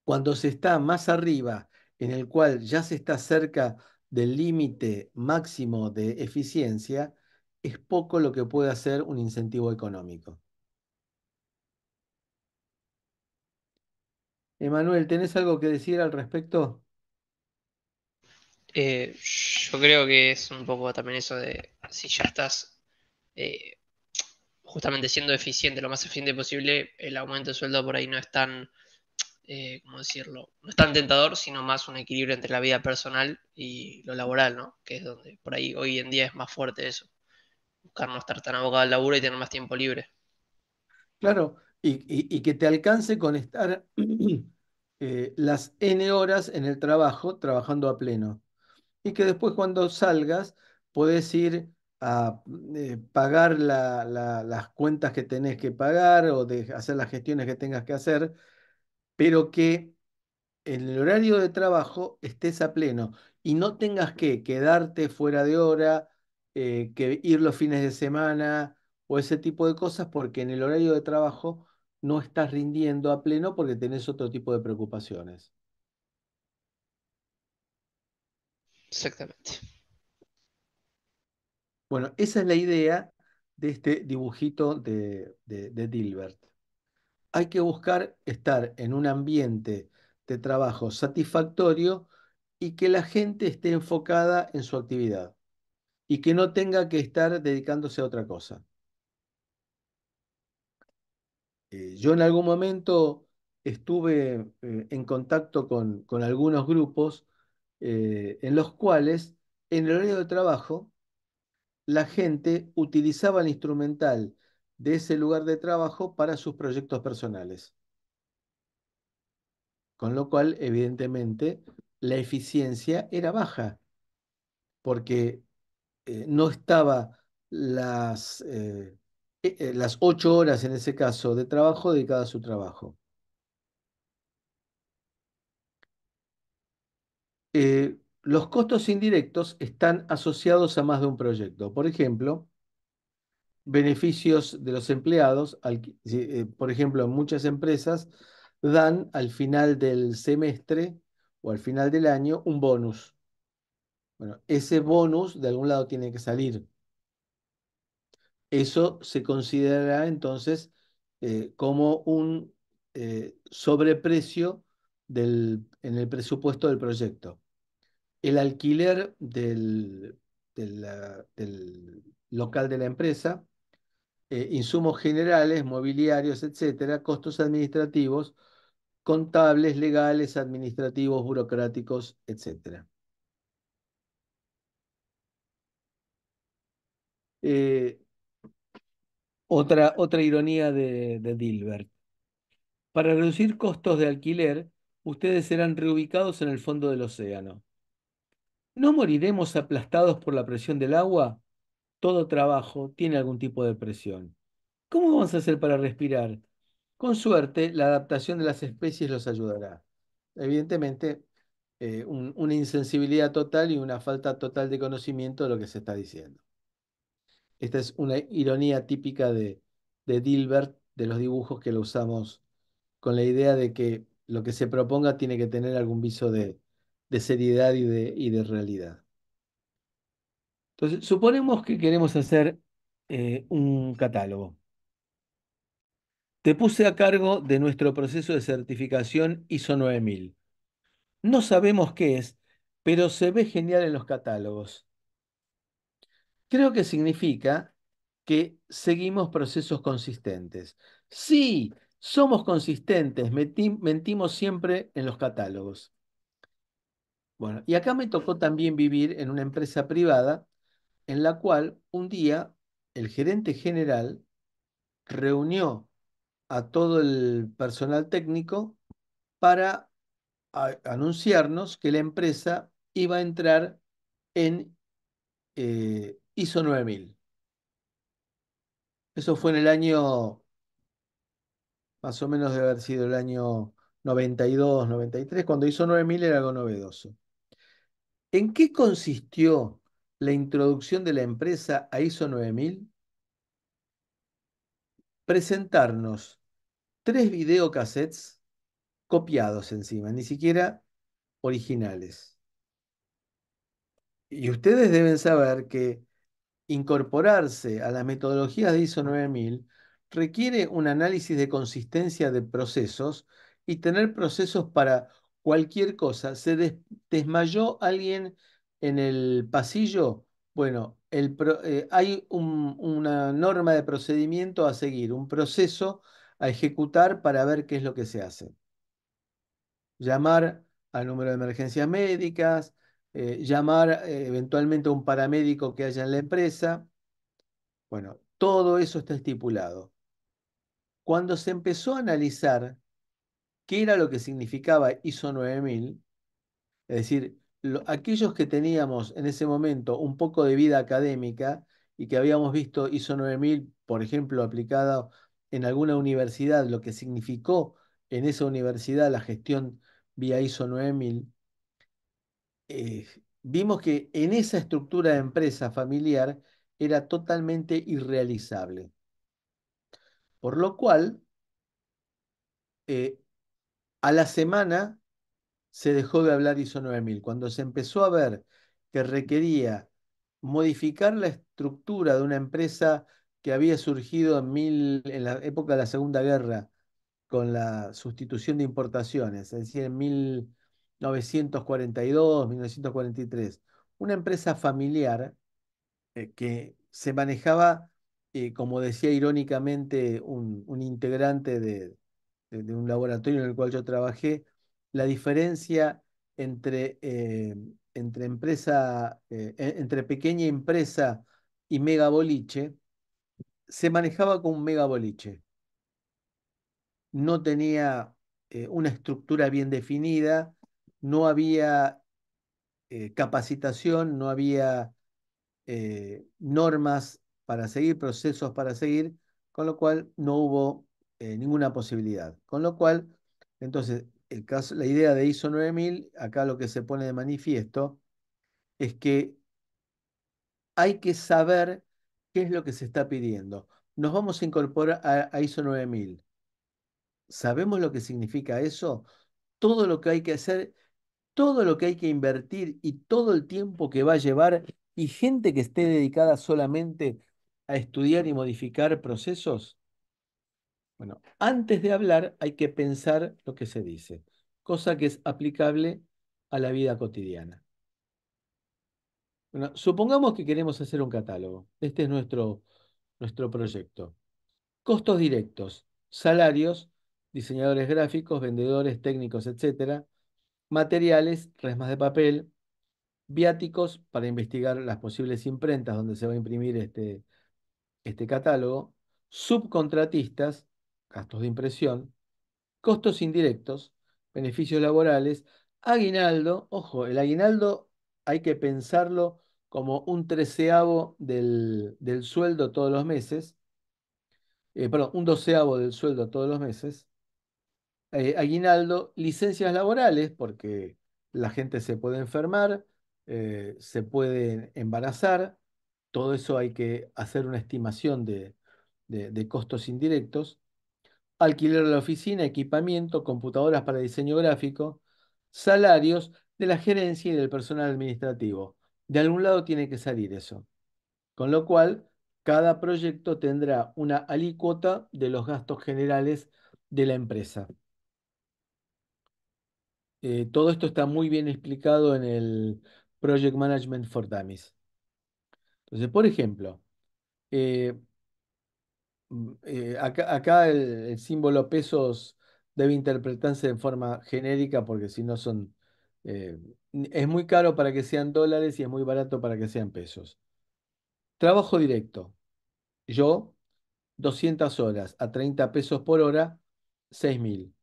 cuando se está más arriba, en el cual ya se está cerca del límite máximo de eficiencia, es poco lo que puede hacer un incentivo económico. Emanuel, ¿tenés algo que decir al respecto? Eh, yo creo que es un poco también eso de si ya estás eh, justamente siendo eficiente, lo más eficiente posible, el aumento de sueldo por ahí no es tan eh, decirlo? No es tan tentador, sino más un equilibrio entre la vida personal y lo laboral, ¿no? Que es donde por ahí hoy en día es más fuerte eso. Buscar no estar tan abogado al laburo y tener más tiempo libre. Claro, y, que te alcance con estar [CLEARS THROAT] eh, las N horas en el trabajo, trabajando a pleno. Y que después cuando salgas, puedes ir a eh, pagar las cuentas que tenés que pagar o hacer las gestiones que tengas que hacer pero que en el horario de trabajo estés a pleno y no tengas que quedarte fuera de hora, eh, que ir los fines de semana o ese tipo de cosas, porque en el horario de trabajo no estás rindiendo a pleno porque tenés otro tipo de preocupaciones. Exactamente. Bueno, esa es la idea de este dibujito de Dilbert hay que buscar estar en un ambiente de trabajo satisfactorio y que la gente esté enfocada en su actividad y que no tenga que estar dedicándose a otra cosa. Eh, yo en algún momento estuve eh, en contacto con, algunos grupos eh, en los cuales en el horario de trabajo la gente utilizaba el instrumental de ese lugar de trabajo para sus proyectos personales. Con lo cual, evidentemente, la eficiencia era baja, porque eh, no estaba las, eh, eh, las ocho horas, en ese caso, de trabajo dedicada a su trabajo. los costos indirectos están asociados a más de un proyecto. Por ejemplo, beneficios de los empleados, eh, por ejemplo, en muchas empresas dan al final del semestre o al final del año un bonus. Bueno, ese bonus de algún lado tiene que salir. Eso se considera entonces eh, como un eh, sobreprecio en el presupuesto del proyecto. El alquiler del local de la empresa eh, insumos generales, mobiliarios, etcétera, costos administrativos, contables, legales, administrativos, burocráticos, etcétera. Eh, otra, otra, ironía de Dilbert. Para reducir costos de alquiler, ustedes serán reubicados en el fondo del océano. ¿No moriremos aplastados por la presión del agua? todo trabajo tiene algún tipo de presión. ¿Cómo vamos a hacer para respirar? Con suerte, la adaptación de las especies los ayudará. Evidentemente, eh, una insensibilidad total y una falta total de conocimiento de lo que se está diciendo. Esta es una ironía típica de, Dilbert, de los dibujos que lo usamos con la idea de que lo que se proponga tiene que tener algún viso de, seriedad y de realidad. Entonces, suponemos que queremos hacer eh, un catálogo. Te puse a cargo de nuestro proceso de certificación ISO 9000. No sabemos qué es, pero se ve genial en los catálogos. Creo que significa que seguimos procesos consistentes. Sí, somos consistentes, mentimos siempre en los catálogos. Bueno, y acá me tocó también vivir en una empresa privada en la cual un día el gerente general reunió a todo el personal técnico para anunciarnos que la empresa iba a entrar en eh, ISO 9000. Eso fue en el año, más o menos debe haber sido el año 92, 93, cuando ISO 9000 era algo novedoso. ¿En qué consistió la introducción de la empresa a ISO 9000? Presentarnos tres videocassettes copiados encima, ni siquiera originales. Y ustedes deben saber que incorporarse a las metodologías de ISO 9000 requiere un análisis de consistencia de procesos y tener procesos para cualquier cosa. Se desmayó alguien en el pasillo, bueno, el eh, hay una norma de procedimiento a seguir, un proceso a ejecutar para ver qué es lo que se hace. Llamar al número de emergencias médicas, eh, llamar eh, eventualmente a un paramédico que haya en la empresa. Bueno, todo eso está estipulado. Cuando se empezó a analizar qué era lo que significaba ISO 9000, es decir, aquellos que teníamos en ese momento un poco de vida académica y que habíamos visto ISO 9000, por ejemplo, aplicada en alguna universidad, lo que significó en esa universidad la gestión vía ISO 9000, eh, vimos que en esa estructura de empresa familiar era totalmente irrealizable. Por lo cual, eh, a la semana se dejó de hablar ISO 9000. Cuando se empezó a ver que requería modificar la estructura de una empresa que había surgido en, en la época de la Segunda Guerra con la sustitución de importaciones, es decir, en 1942, 1943, una empresa familiar eh, que se manejaba, eh, como decía irónicamente un, integrante de un laboratorio en el cual yo trabajé, la diferencia entre, eh, entre, empresa, eh, e, entre pequeña empresa y megaboliche, se manejaba con un megaboliche. No tenía eh, una estructura bien definida, no había capacitación, no había normas para seguir, procesos para seguir, con lo cual no hubo ninguna posibilidad. Con lo cual, entonces, caso, la idea de ISO 9000, acá lo que se pone de manifiesto es que hay que saber qué es lo que se está pidiendo. Nos vamos a incorporar a, a ISO 9000. ¿Sabemos lo que significa eso? Todo lo que hay que hacer, todo lo que hay que invertir y todo el tiempo que va a llevar y gente que esté dedicada solamente a estudiar y modificar procesos, bueno, antes de hablar hay que pensar lo que se dice, cosa que es aplicable a la vida cotidiana. Bueno, supongamos que queremos hacer un catálogo. Este es nuestro, nuestro proyecto. Costos directos, salarios, diseñadores gráficos, vendedores, técnicos, etcétera Materiales, resmas de papel, viáticos para investigar las posibles imprentas donde se va a imprimir este, este catálogo, subcontratistas, gastos de impresión, costos indirectos, beneficios laborales, aguinaldo, ojo, el aguinaldo hay que pensarlo como un treceavo del, sueldo todos los meses, eh, perdón, un doceavo del sueldo todos los meses, eh, aguinaldo, licencias laborales, porque la gente se puede enfermar, eh, se puede embarazar, todo eso hay que hacer una estimación de costos indirectos, alquiler de la oficina, equipamiento, computadoras para diseño gráfico, salarios de la gerencia y del personal administrativo. De algún lado tiene que salir eso. Con lo cual, cada proyecto tendrá una alícuota de los gastos generales de la empresa. Eh, todo esto está muy bien explicado en el Project Management for Dummies. Entonces, por ejemplo, eh, Mm, eh, acá, el, símbolo pesos debe interpretarse de forma genérica porque si no son... Eh, es muy caro para que sean dólares y es muy barato para que sean pesos. Trabajo directo. Yo, 200 horas a 30 pesos por hora, 6.000.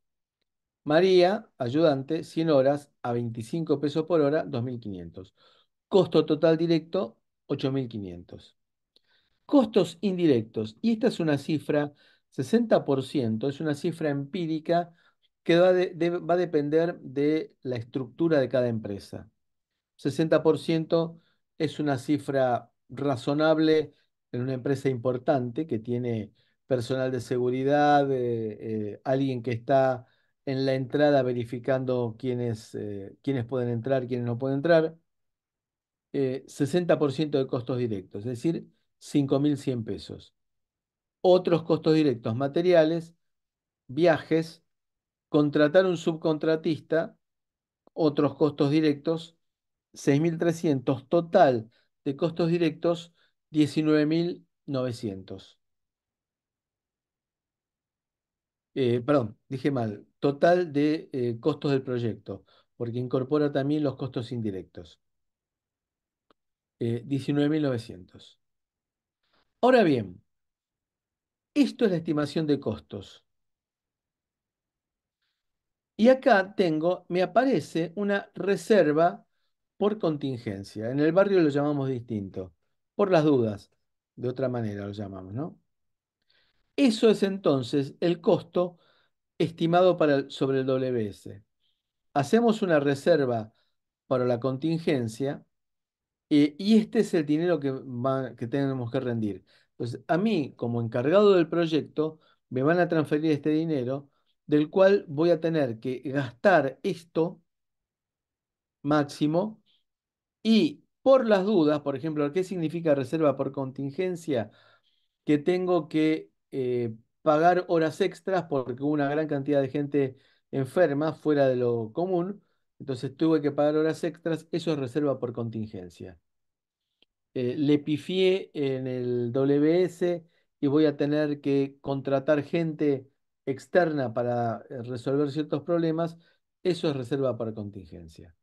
María, ayudante, 100 horas a 25 pesos por hora, 2.500. Costo total directo, 8.500. Costos indirectos. Y esta es una cifra, 60%, es una cifra empírica que va, a depender de la estructura de cada empresa. 60% es una cifra razonable en una empresa importante que tiene personal de seguridad, eh, eh, alguien que está en la entrada verificando quiénes, eh, quiénes pueden entrar, quiénes no pueden entrar. 60% de costos directos, es decir, 5.100 pesos. Otros costos directos, materiales, viajes, contratar un subcontratista, otros costos directos, 6.300. Total de costos directos, 19.900. Eh, perdón, dije mal. Total de eh, costos del proyecto, porque incorpora también los costos indirectos. 19.900. Eh, Ahora bien, esto es la estimación de costos. Y acá tengo, me aparece una reserva por contingencia. En el barrio lo llamamos distinto. Por las dudas, de otra manera lo llamamos, ¿no? Eso es entonces el costo estimado para sobre el WS. Hacemos una reserva para la contingencia eh, y este es el dinero que, que tenemos que rendir. Entonces, a mí, como encargado del proyecto, me van a transferir este dinero, del cual voy a tener que gastar esto máximo y por las dudas, por ejemplo, ¿qué significa reserva por contingencia? Que tengo que eh, pagar horas extras porque hubo una gran cantidad de gente enferma, fuera de lo común, entonces tuve que pagar horas extras, eso es reserva por contingencia. Eh, le pifié en el WS y voy a tener que contratar gente externa para eh, resolver ciertos problemas, eso es reserva para contingencia.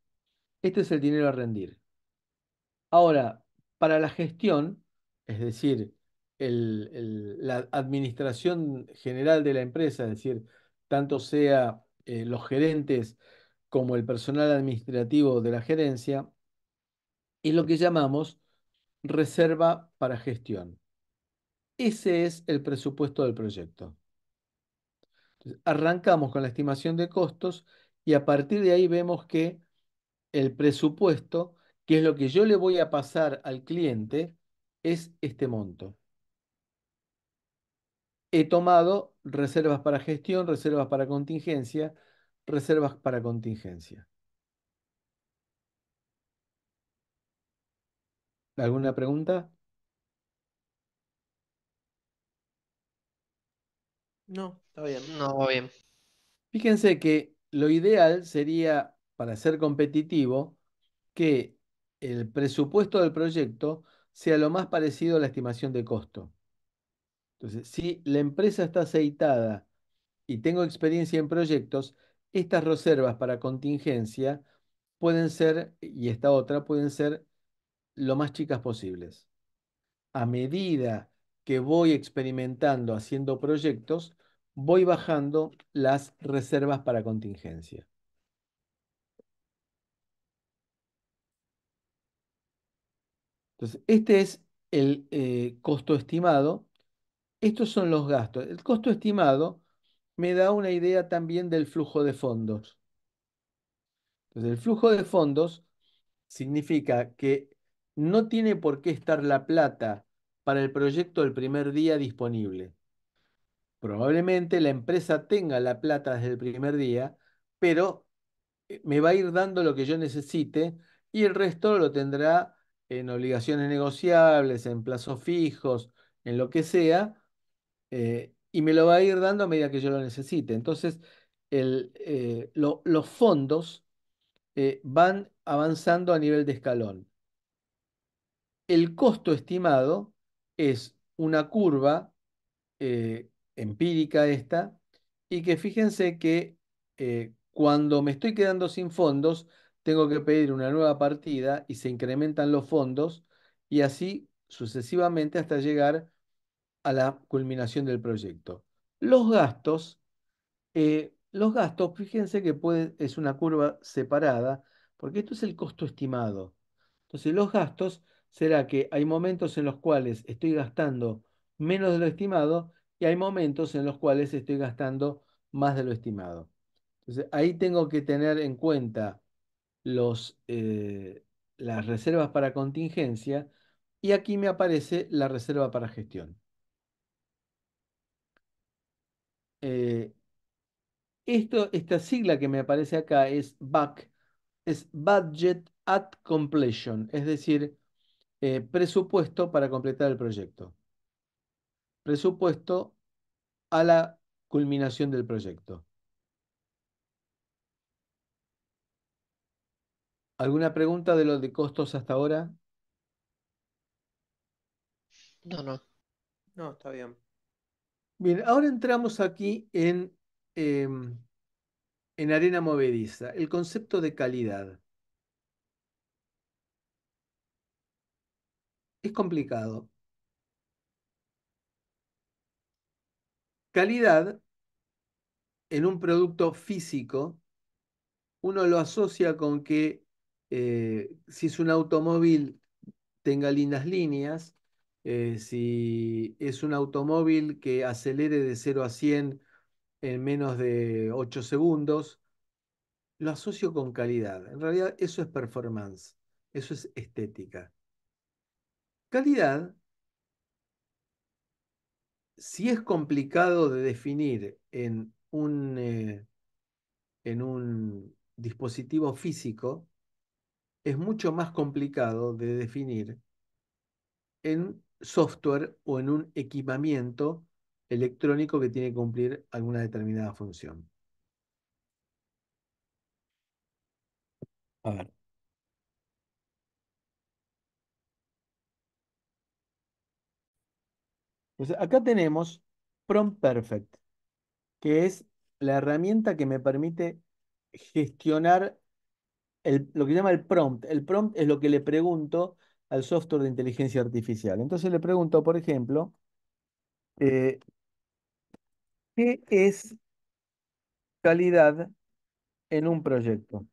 Este es el dinero a rendir. Ahora, para la gestión, es decir, la administración general de la empresa, es decir, tanto sea eh, los gerentes como el personal administrativo de la gerencia, y lo que llamamos reserva para gestión. Ese es el presupuesto del proyecto. arrancamos con la estimación de costos y a partir de ahí vemos que el presupuesto, que es lo que yo le voy a pasar al cliente, es este monto. He tomado reservas para gestión, reservas para contingencia, reservas para contingencia. ¿Alguna pregunta? No, está bien. No, bien. Fíjense que lo ideal sería, para ser competitivo, que el presupuesto del proyecto sea lo más parecido a la estimación de costo. Entonces, si la empresa está aceitada y tengo experiencia en proyectos, estas reservas para contingencia pueden ser, y esta otra, pueden ser lo más chicas posibles. A medida que voy experimentando haciendo proyectos, voy bajando las reservas para contingencia. Entonces, este es el eh, costo estimado. Estos son los gastos. El costo estimado me da una idea también del flujo de fondos. Entonces, el flujo de fondos significa que no tiene por qué estar la plata para el proyecto el primer día disponible. Probablemente la empresa tenga la plata desde el primer día, pero eh, me va a ir dando lo que yo necesite y el resto lo tendrá en obligaciones negociables, en plazos fijos, en lo que sea, eh, y me lo va a ir dando a medida que yo lo necesite. Entonces, el, eh, los fondos eh, van avanzando a nivel de escalón. El costo estimado es una curva eh, empírica esta, y que fíjense que cuando me estoy quedando sin fondos, tengo que pedir una nueva partida y se incrementan los fondos y así sucesivamente hasta llegar a la culminación del proyecto. Los gastos, eh, los gastos, fíjense que es una curva separada, porque esto es el costo estimado. Entonces, los gastos será que hay momentos en los cuales estoy gastando menos de lo estimado y hay momentos en los cuales estoy gastando más de lo estimado. Entonces, ahí tengo que tener en cuenta eh, las reservas para contingencia y aquí me aparece la reserva para gestión. Eh, esto, esta sigla que me aparece acá es BAC, es Budget at Completion, es decir, eh, presupuesto para completar el proyecto. Presupuesto a la culminación del proyecto. ¿Alguna pregunta de lo de costos hasta ahora? No, no. No, está bien. Bien, ahora entramos aquí en, em, en arena movediza, el concepto de calidad. Es complicado. Calidad en un producto físico, uno lo asocia con que eh, si es un automóvil tenga lindas líneas, eh, si es un automóvil que acelere de 0 a 100 en menos de 8 segundos, lo asocio con calidad. En realidad eso es performance, eso es estética. Calidad, si es complicado de definir en un, eh, en un dispositivo físico, es mucho más complicado de definir en software o en un equipamiento electrónico que tiene que cumplir alguna determinada función. A ver. acá tenemos Prompt Perfect, que es la herramienta que me permite gestionar lo que se llama el prompt. El prompt es lo que le pregunto al software de inteligencia artificial. Entonces le pregunto, por ejemplo, eh, ¿qué es calidad en un proyecto?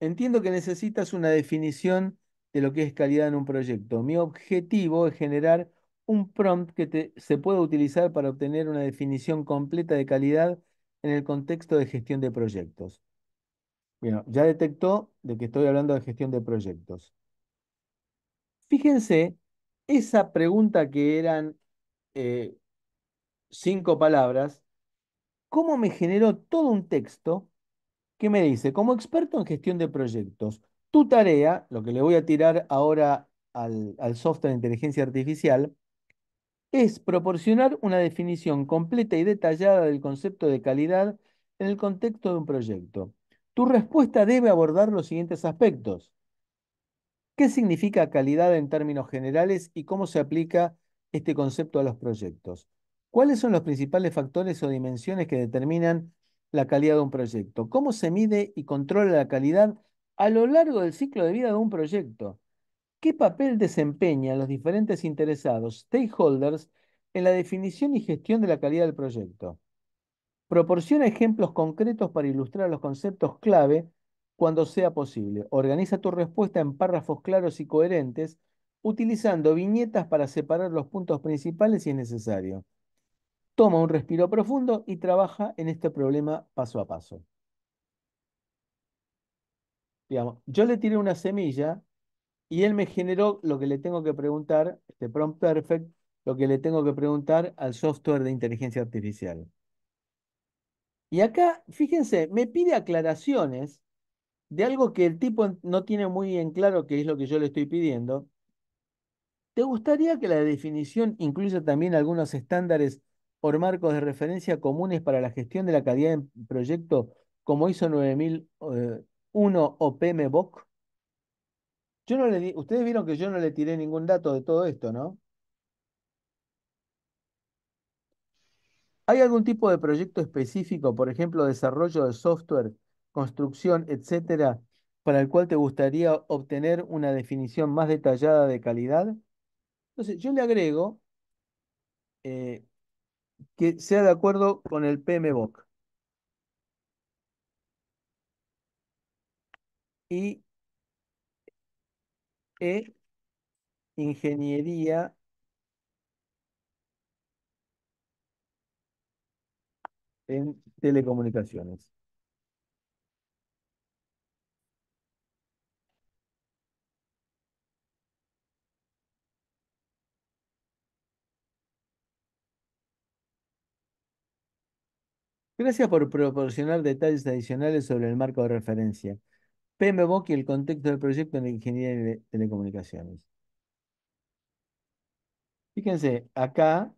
Entiendo que necesitas una definición de lo que es calidad en un proyecto. Mi objetivo es generar un prompt que se puede utilizar para obtener una definición completa de calidad en el contexto de gestión de proyectos. Bueno, ya detectó de que estoy hablando de gestión de proyectos. Fíjense, esa pregunta que eran eh, cinco palabras, ¿cómo me generó todo un texto que me dice, como experto en gestión de proyectos, tu tarea, lo que le voy a tirar ahora al, al software de inteligencia artificial, es proporcionar una definición completa y detallada del concepto de calidad en el contexto de un proyecto. Tu respuesta debe abordar los siguientes aspectos. ¿Qué significa calidad en términos generales y cómo se aplica este concepto a los proyectos? ¿Cuáles son los principales factores o dimensiones que determinan la calidad de un proyecto? ¿Cómo se mide y controla la calidad a lo largo del ciclo de vida de un proyecto? ¿Qué papel desempeñan los diferentes interesados, stakeholders, en la definición y gestión de la calidad del proyecto? Proporciona ejemplos concretos para ilustrar los conceptos clave cuando sea posible. Organiza tu respuesta en párrafos claros y coherentes, utilizando viñetas para separar los puntos principales si es necesario. Toma un respiro profundo y trabaja en este problema paso a paso. yo le tiré una semilla y él me generó lo que le tengo que preguntar, este prompt perfect, lo que le tengo que preguntar al software de inteligencia artificial. Y acá, fíjense, me pide aclaraciones de algo que el tipo no tiene muy bien claro qué es lo que yo le estoy pidiendo. ¿Te gustaría que la definición incluya también algunos estándares o marcos de referencia comunes para la gestión de la calidad en proyecto como hizo 9001 eh, o PMBOK? no le, ustedes vieron que yo no le tiré ningún dato de todo esto, ¿no? ¿Hay algún tipo de proyecto específico, por ejemplo, desarrollo de software, construcción, etcétera, para el cual te gustaría obtener una definición más detallada de calidad? Entonces, yo le agrego eh, que sea de acuerdo con el PMBOK. Y e, ingeniería, en telecomunicaciones. Gracias por proporcionar detalles adicionales sobre el marco de referencia. PMBOK y el contexto del proyecto en la ingeniería de telecomunicaciones. Fíjense, acá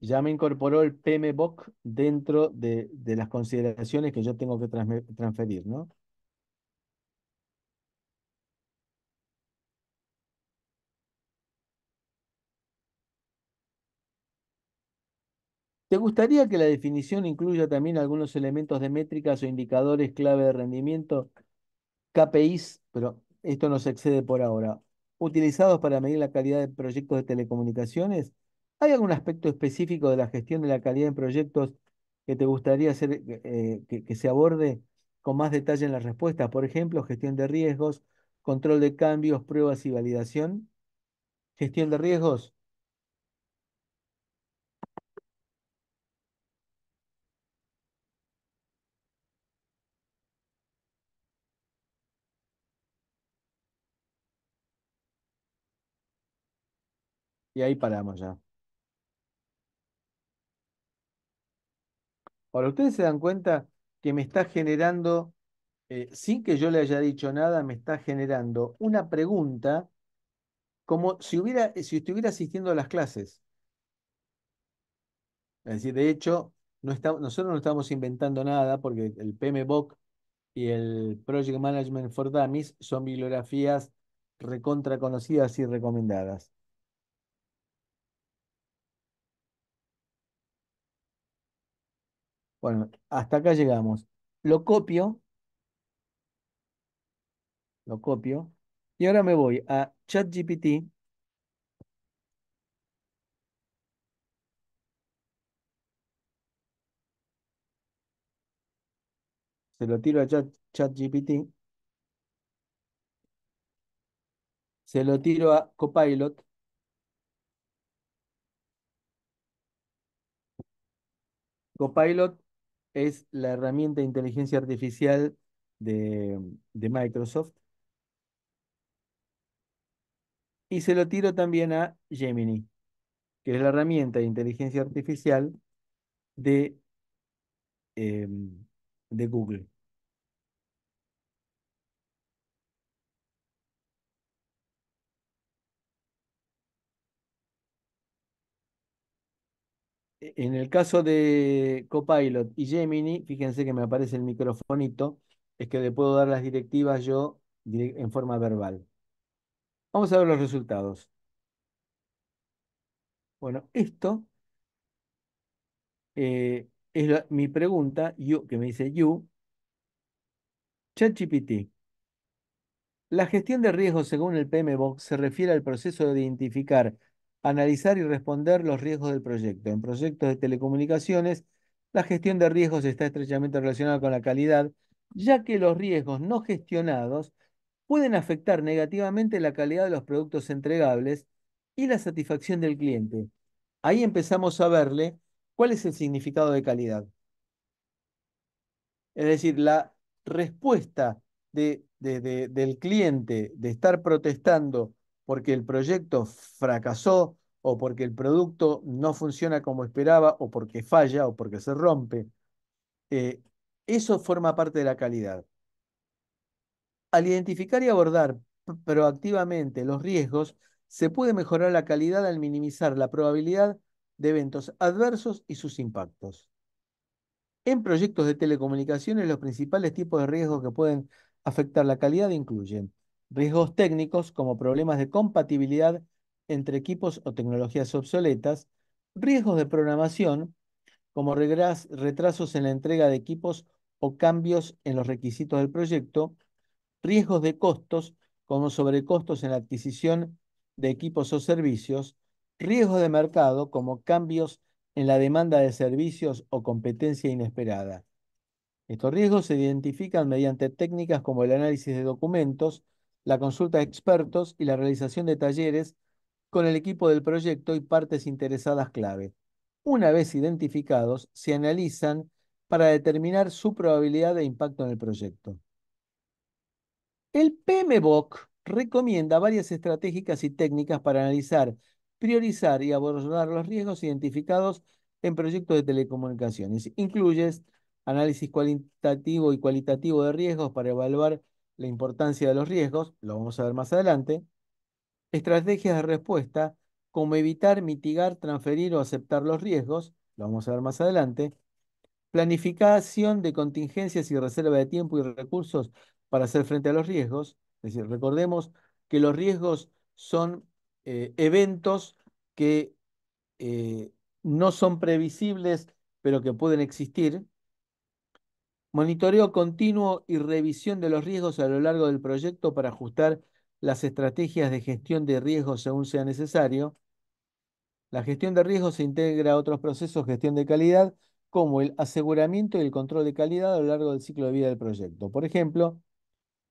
ya me incorporó el PMBOK dentro de, de, las consideraciones que yo tengo que transferir, ¿no? ¿Te gustaría que la definición incluya también algunos elementos de métricas o indicadores clave de rendimiento KPIs, pero esto no se excede por ahora, utilizados para medir la calidad de proyectos de telecomunicaciones? ¿Hay algún aspecto específico de la gestión de la calidad en proyectos que te gustaría eh, que, que, se aborde con más detalle en las respuestas? Por ejemplo, gestión de riesgos, control de cambios, pruebas y validación. Gestión de riesgos. Y ahí paramos ya. Ahora, ustedes se dan cuenta que me está generando, eh, sin que yo le haya dicho nada, me está generando una pregunta como si, hubiera, si estuviera asistiendo a las clases. Es decir, de hecho, no nosotros no estamos inventando nada porque el PMBOK y el Project Management for Dummies son bibliografías recontra conocidas y recomendadas. Bueno, hasta acá llegamos. Lo copio. Lo copio. Y ahora me voy a ChatGPT. Se lo tiro a Chat, ChatGPT. Se lo tiro a Copilot. Copilot es la herramienta de inteligencia artificial de, Microsoft. Y se lo tiro también a Gemini, que es la herramienta de inteligencia artificial de, em, de Google. en el caso de Copilot y Gemini, fíjense que me aparece el microfonito, es que le puedo dar las directivas yo en forma verbal. Vamos a ver los resultados. Bueno, esto eh, es mi pregunta, que me dice you. ChatGPT. La gestión de riesgos según el PMBOK se refiere al proceso de identificar analizar y responder los riesgos del proyecto. En proyectos de telecomunicaciones, la gestión de riesgos está estrechamente relacionada con la calidad, ya que los riesgos no gestionados pueden afectar negativamente la calidad de los productos entregables y la satisfacción del cliente. Ahí empezamos a verle cuál es el significado de calidad. Es decir, la respuesta del cliente de estar protestando porque el proyecto fracasó o porque el producto no funciona como esperaba o porque falla o porque se rompe. Eh, eso forma parte de la calidad. Al identificar y abordar proactivamente los riesgos, se puede mejorar la calidad al minimizar la probabilidad de eventos adversos y sus impactos. En proyectos de telecomunicaciones, los principales tipos de riesgos que pueden afectar la calidad incluyen riesgos técnicos como problemas de compatibilidad entre equipos o tecnologías obsoletas, riesgos de programación como retrasos en la entrega de equipos o cambios en los requisitos del proyecto, riesgos de costos como sobrecostos en la adquisición de equipos o servicios, riesgos de mercado como cambios en la demanda de servicios o competencia inesperada. Estos riesgos se identifican mediante técnicas como el análisis de documentos, la consulta de expertos y la realización de talleres con el equipo del proyecto y partes interesadas clave. Una vez identificados, se analizan para determinar su probabilidad de impacto en el proyecto. El PMBOK recomienda varias estratégicas y técnicas para analizar, priorizar y abordar los riesgos identificados en proyectos de telecomunicaciones. Incluye análisis cualitativo y cualitativo de riesgos para evaluar la importancia de los riesgos, lo vamos a ver más adelante, estrategias de respuesta, como evitar, mitigar, transferir o aceptar los riesgos, lo vamos a ver más adelante, planificación de contingencias y reserva de tiempo y recursos para hacer frente a los riesgos, es decir, recordemos que los riesgos son eh, eventos que eh, no son previsibles, pero que pueden existir, Monitoreo continuo y revisión de los riesgos a lo largo del proyecto para ajustar las estrategias de gestión de riesgos según sea necesario. La gestión de riesgos se integra a otros procesos de gestión de calidad, como el aseguramiento y el control de calidad a lo largo del ciclo de vida del proyecto. Por ejemplo,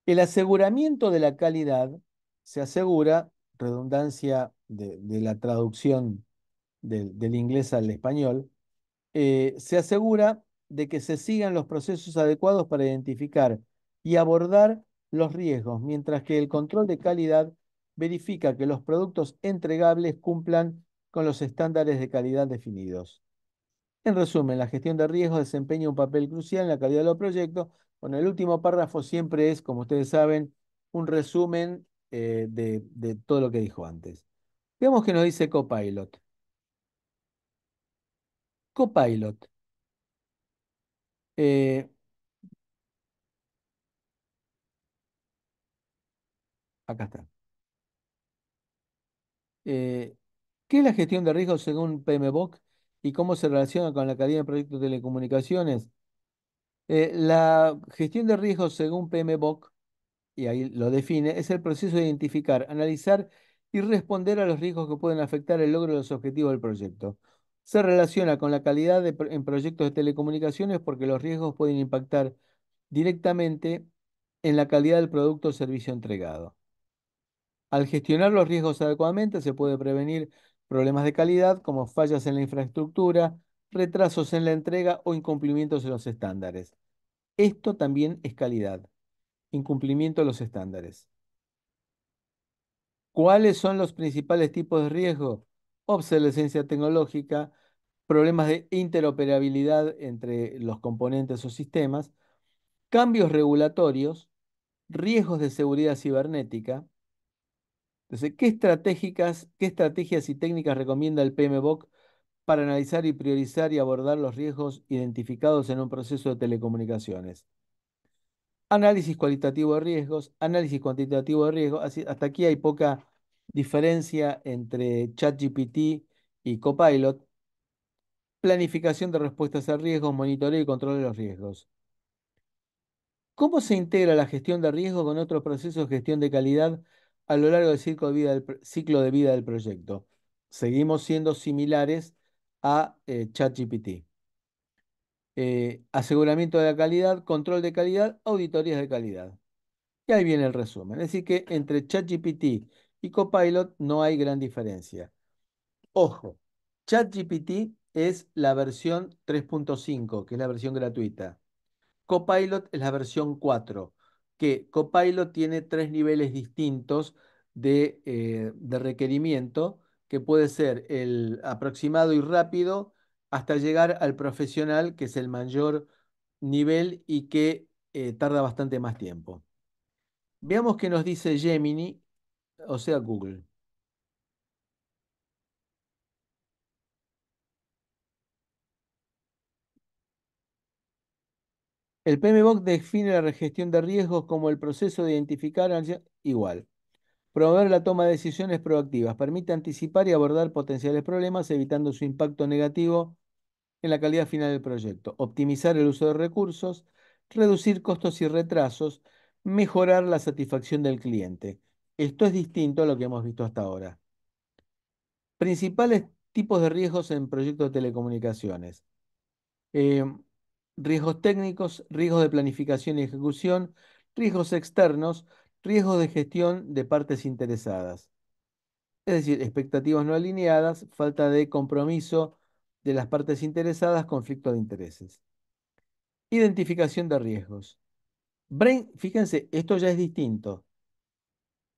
el aseguramiento de la calidad se asegura, redundancia de, la traducción del, inglés al español, eh, se asegura de que se sigan los procesos adecuados para identificar y abordar los riesgos, mientras que el control de calidad verifica que los productos entregables cumplan con los estándares de calidad definidos. En resumen, la gestión de riesgos desempeña un papel crucial en la calidad de los proyectos. Bueno, el último párrafo siempre es, como ustedes saben, un resumen eh, de, de todo lo que dijo antes. Veamos qué nos dice Copilot. Copilot eh, acá está. Eh, ¿qué es la gestión de riesgos según PMBOK y cómo se relaciona con la cadena de proyectos de telecomunicaciones? Eh, la gestión de riesgos según PMBOK, y ahí lo define, es el proceso de identificar, analizar y responder a los riesgos que pueden afectar el logro de los objetivos del proyecto. Se relaciona con la calidad en proyectos de telecomunicaciones porque los riesgos pueden impactar directamente en la calidad del producto o servicio entregado. Al gestionar los riesgos adecuadamente se puede prevenir problemas de calidad como fallas en la infraestructura, retrasos en la entrega o incumplimientos en los estándares. Esto también es calidad, incumplimiento de los estándares. ¿Cuáles son los principales tipos de riesgo? obsolescencia tecnológica, problemas de interoperabilidad entre los componentes o sistemas, cambios regulatorios, riesgos de seguridad cibernética. Entonces, ¿qué, estratégicas, ¿qué estrategias y técnicas recomienda el PMBOK para analizar y priorizar y abordar los riesgos identificados en un proceso de telecomunicaciones? Análisis cualitativo de riesgos, análisis cuantitativo de riesgos, hasta aquí hay poca diferencia entre ChatGPT y Copilot, planificación de respuestas a riesgos, monitoreo y control de los riesgos. ¿Cómo se integra la gestión de riesgos con otros procesos de gestión de calidad a lo largo del ciclo de vida del, ciclo de vida del proyecto? Seguimos siendo similares a eh, ChatGPT. Eh, aseguramiento de la calidad, control de calidad, auditorías de calidad. Y ahí viene el resumen. Es decir, que entre ChatGPT y Copilot no hay gran diferencia. Ojo, ChatGPT es la versión 3.5, que es la versión gratuita. Copilot es la versión 4, que Copilot tiene tres niveles distintos eh, de, requerimiento, que puede ser el aproximado y rápido hasta llegar al profesional, que es el mayor nivel y que eh, tarda bastante más tiempo. Veamos qué nos dice Gemini o sea, Google. El PMBOK define la gestión de riesgos como el proceso de identificar igual. Promover la toma de decisiones proactivas permite anticipar y abordar potenciales problemas, evitando su impacto negativo en la calidad final del proyecto. Optimizar el uso de recursos, reducir costos y retrasos, mejorar la satisfacción del cliente. Esto es distinto a lo que hemos visto hasta ahora. Principales tipos de riesgos en proyectos de telecomunicaciones. Em, riesgos técnicos, riesgos de planificación y ejecución, riesgos externos, riesgos de gestión de partes interesadas. Es decir, expectativas no alineadas, falta de compromiso de las partes interesadas, conflicto de intereses. Identificación de riesgos. fíjense, esto ya es distinto.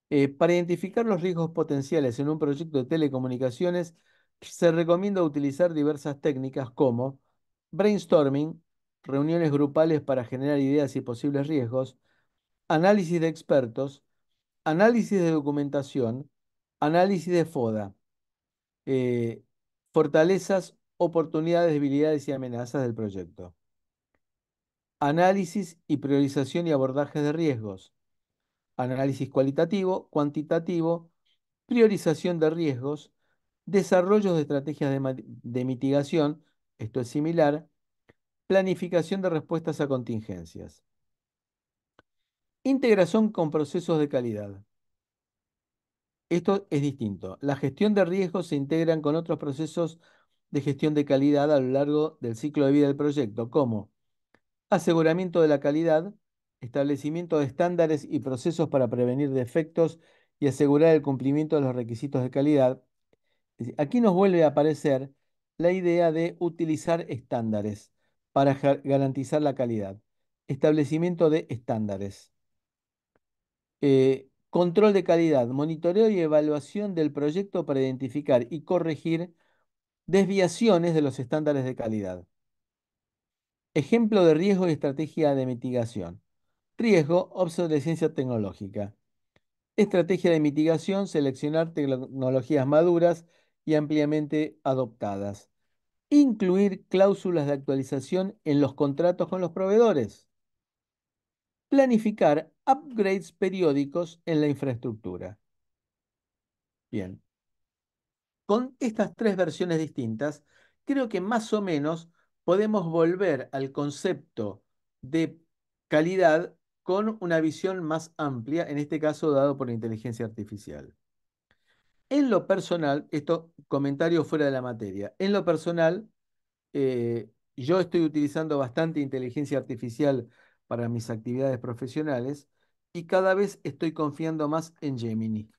Eh, para identificar los riesgos potenciales en un proyecto de telecomunicaciones, se recomienda utilizar diversas técnicas como brainstorming, reuniones grupales para generar ideas y posibles riesgos, análisis de expertos, análisis de documentación, análisis de FODA, eh, fortalezas, oportunidades, debilidades y amenazas del proyecto, análisis y priorización y abordaje de riesgos, análisis cualitativo, cuantitativo, priorización de riesgos, desarrollo de estrategias de, mitigación, esto es similar, planificación de respuestas a contingencias. Integración con procesos de calidad. Esto es distinto. La gestión de riesgos se integran con otros procesos de gestión de calidad a lo largo del ciclo de vida del proyecto, como aseguramiento de la calidad, establecimiento de estándares y procesos para prevenir defectos y asegurar el cumplimiento de los requisitos de calidad. Aquí nos vuelve a aparecer la idea de utilizar estándares para garantizar la calidad. Establecimiento de estándares. Eh, control de calidad, monitoreo y evaluación del proyecto para identificar y corregir desviaciones de los estándares de calidad. Ejemplo de riesgo y estrategia de mitigación. Riesgo, obsolescencia tecnológica. Estrategia de mitigación, seleccionar tecnologías maduras y ampliamente adoptadas. Incluir cláusulas de actualización en los contratos con los proveedores. Planificar upgrades periódicos en la infraestructura. Bien. Con estas tres versiones distintas, creo que más o menos podemos volver al concepto de calidad con una visión más amplia, en este caso dado por la inteligencia artificial. En lo personal, esto comentario fuera de la materia, en lo personal, eh, yo estoy utilizando bastante inteligencia artificial para mis actividades profesionales y cada vez estoy confiando más en Gemini.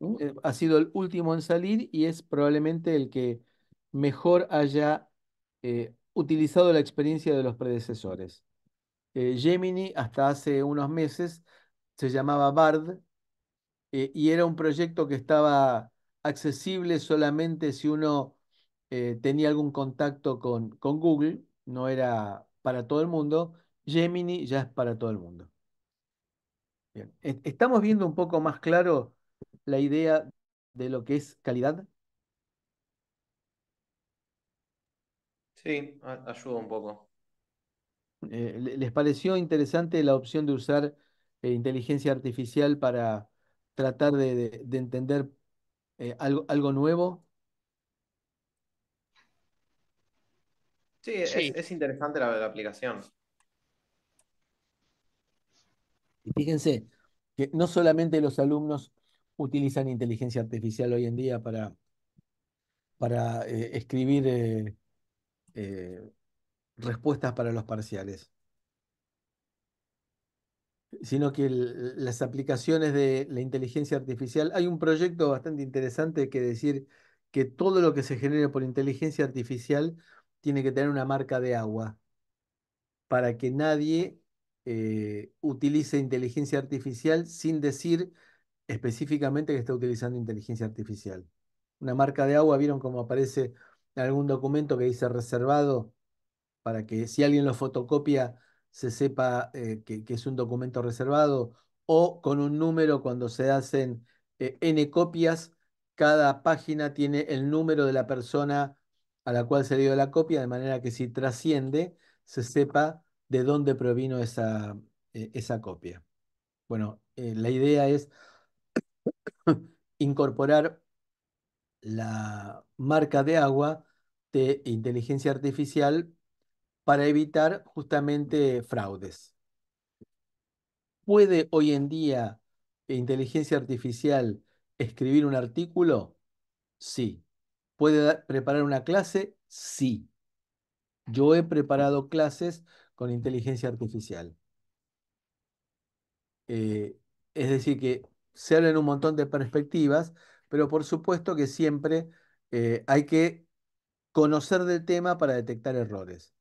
Uh. Eh, ha sido el último en salir y es probablemente el que mejor haya eh, utilizado la experiencia de los predecesores. Eh, Gemini, hasta hace unos meses, se llamaba BARD eh, y era un proyecto que estaba accesible solamente si uno eh, tenía algún contacto con, Google, no era para todo el mundo. Gemini ya es para todo el mundo. ¿Estamos viendo un poco más claro la idea de lo que es calidad? Sí, ayuda un poco. Eh, ¿les pareció interesante la opción de usar eh, inteligencia artificial para tratar de, entender eh, algo, algo nuevo? Sí, es, interesante la, aplicación. Y fíjense que no solamente los alumnos utilizan inteligencia artificial hoy en día para, para escribir respuestas para los parciales, sino que las aplicaciones de la inteligencia artificial, hay un proyecto bastante interesante que decir que todo lo que se genere por inteligencia artificial tiene que tener una marca de agua para que nadie eh, utilice inteligencia artificial sin decir específicamente que está utilizando inteligencia artificial. Una marca de agua, vieron cómo aparece en algún documento que dice reservado para que si alguien lo fotocopia se sepa eh, que, es un documento reservado, o con un número cuando se hacen eh, n copias, cada página tiene el número de la persona a la cual se dio la copia, de manera que si trasciende, se sepa de dónde provino esa, eh, esa copia. Bueno, la idea es [COUGHS] incorporar la marca de agua de inteligencia artificial para evitar justamente fraudes. ¿Puede hoy en día eh, inteligencia artificial escribir un artículo? Sí. ¿Puede preparar una clase? Sí. Yo he preparado clases con inteligencia artificial. Eh, es decir, que se hablan un montón de perspectivas, pero por supuesto que siempre eh, hay que conocer del tema para detectar errores.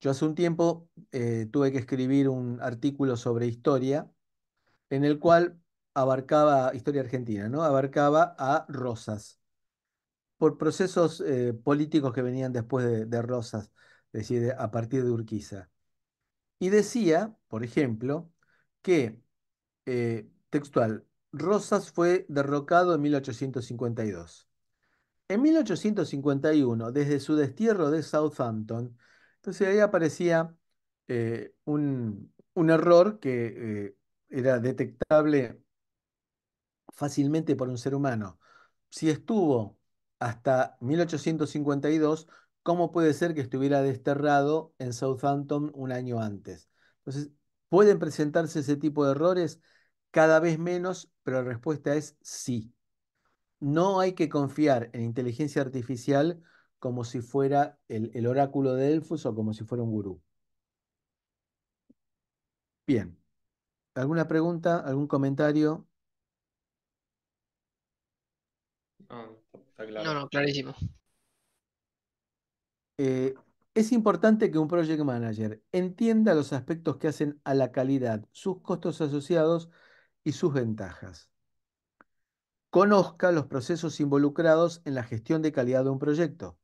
Yo hace un tiempo eh, tuve que escribir un artículo sobre historia en el cual abarcaba, historia argentina, ¿no? Abarcaba a Rosas, por procesos eh, políticos que venían después de, Rosas, es decir, a partir de Urquiza. Y decía, por ejemplo, que, eh, textual, Rosas fue derrocado en 1852. En 1851, desde su destierro de Southampton, entonces ahí aparecía eh, un, error que eh, era detectable fácilmente por un ser humano. Si estuvo hasta 1852, ¿cómo puede ser que estuviera desterrado en Southampton un año antes? Entonces, ¿pueden presentarse ese tipo de errores? Cada vez menos, pero la respuesta es sí. No hay que confiar en inteligencia artificial como si fuera el, oráculo de Delfos o como si fuera un gurú. Bien. ¿Alguna pregunta? ¿Algún comentario? No, No, no, clarísimo. Eh, es importante que un project manager entienda los aspectos que hacen a la calidad, sus costos asociados y sus ventajas. Conozca los procesos involucrados en la gestión de calidad de un proyecto.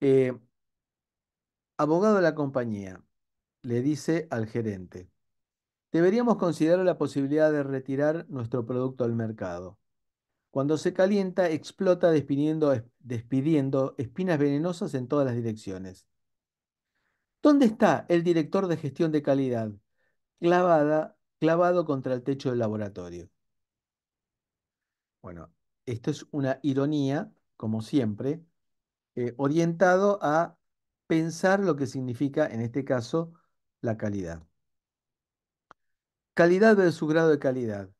Eh, abogado de la compañía le dice al gerente, deberíamos considerar la posibilidad de retirar nuestro producto al mercado. Cuando se calienta, explota despidiendo, despidiendo espinas venenosas en todas las direcciones. ¿Dónde está el director de gestión de calidad? Clavada, clavado contra el techo del laboratorio. Bueno, esto es una ironía, como siempre, eh, orientado a pensar lo que significa, en este caso, la calidad. Calidad su grado de calidad.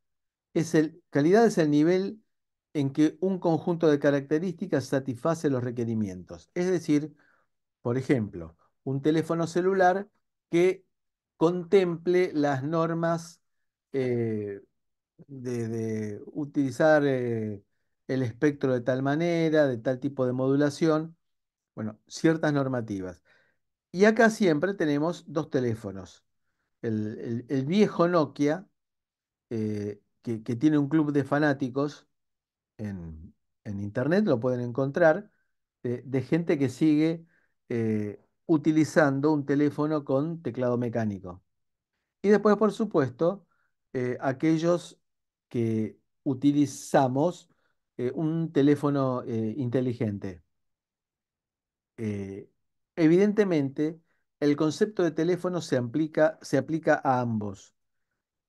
Es el, calidad es el nivel en que un conjunto de características satisface los requerimientos. Es decir, por ejemplo, un teléfono celular que contemple las normas eh, de, utilizar eh, el espectro de tal manera, de tal tipo de modulación, bueno, ciertas normativas. Y acá siempre tenemos dos teléfonos. El, viejo Nokia, eh, que, tiene un club de fanáticos en, internet, lo pueden encontrar, de, gente que sigue eh, utilizando un teléfono con teclado mecánico. Y después, por supuesto, eh, aquellos que utilizamos eh, un teléfono eh, inteligente. Eh, evidentemente, el concepto de teléfono se aplica, se aplica a ambos,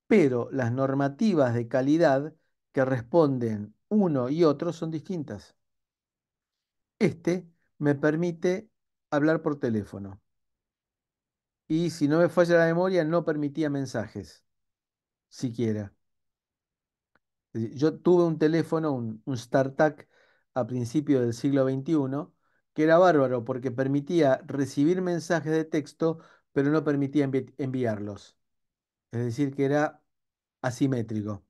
pero las normativas de calidad que responden uno y otro son distintas. Este me permite hablar por teléfono. Y si no me falla la memoria, no permitía mensajes, siquiera. Yo tuve un teléfono, un, startup StarTAC a principios del siglo XXI, que era bárbaro porque permitía recibir mensajes de texto, pero no permitía enviarlos. Es decir, que era asimétrico.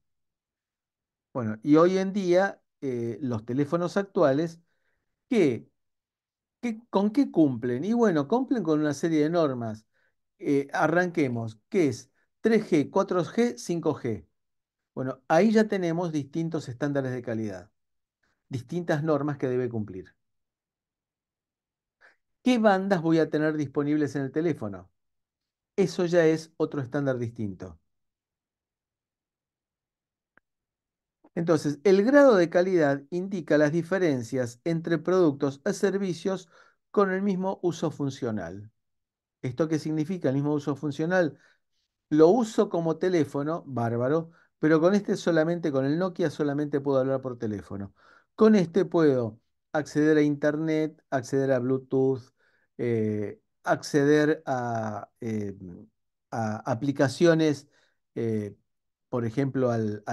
Bueno, y hoy en día eh, los teléfonos actuales, que con qué cumplen? Y bueno, cumplen con una serie de normas. Eh, arranquemos, ¿qué es 3G, 4G, 5G? Bueno, ahí ya tenemos distintos estándares de calidad, distintas normas que debe cumplir. ¿Qué bandas voy a tener disponibles en el teléfono? Eso ya es otro estándar distinto. Entonces, el grado de calidad indica las diferencias entre productos o servicios con el mismo uso funcional. ¿Esto qué significa el mismo uso funcional? Lo uso como teléfono, bárbaro, pero con este solamente, con el Nokia solamente puedo hablar por teléfono. Con este puedo acceder a Internet, acceder a Bluetooth, eh, acceder a, eh, aplicaciones, eh, por ejemplo, al,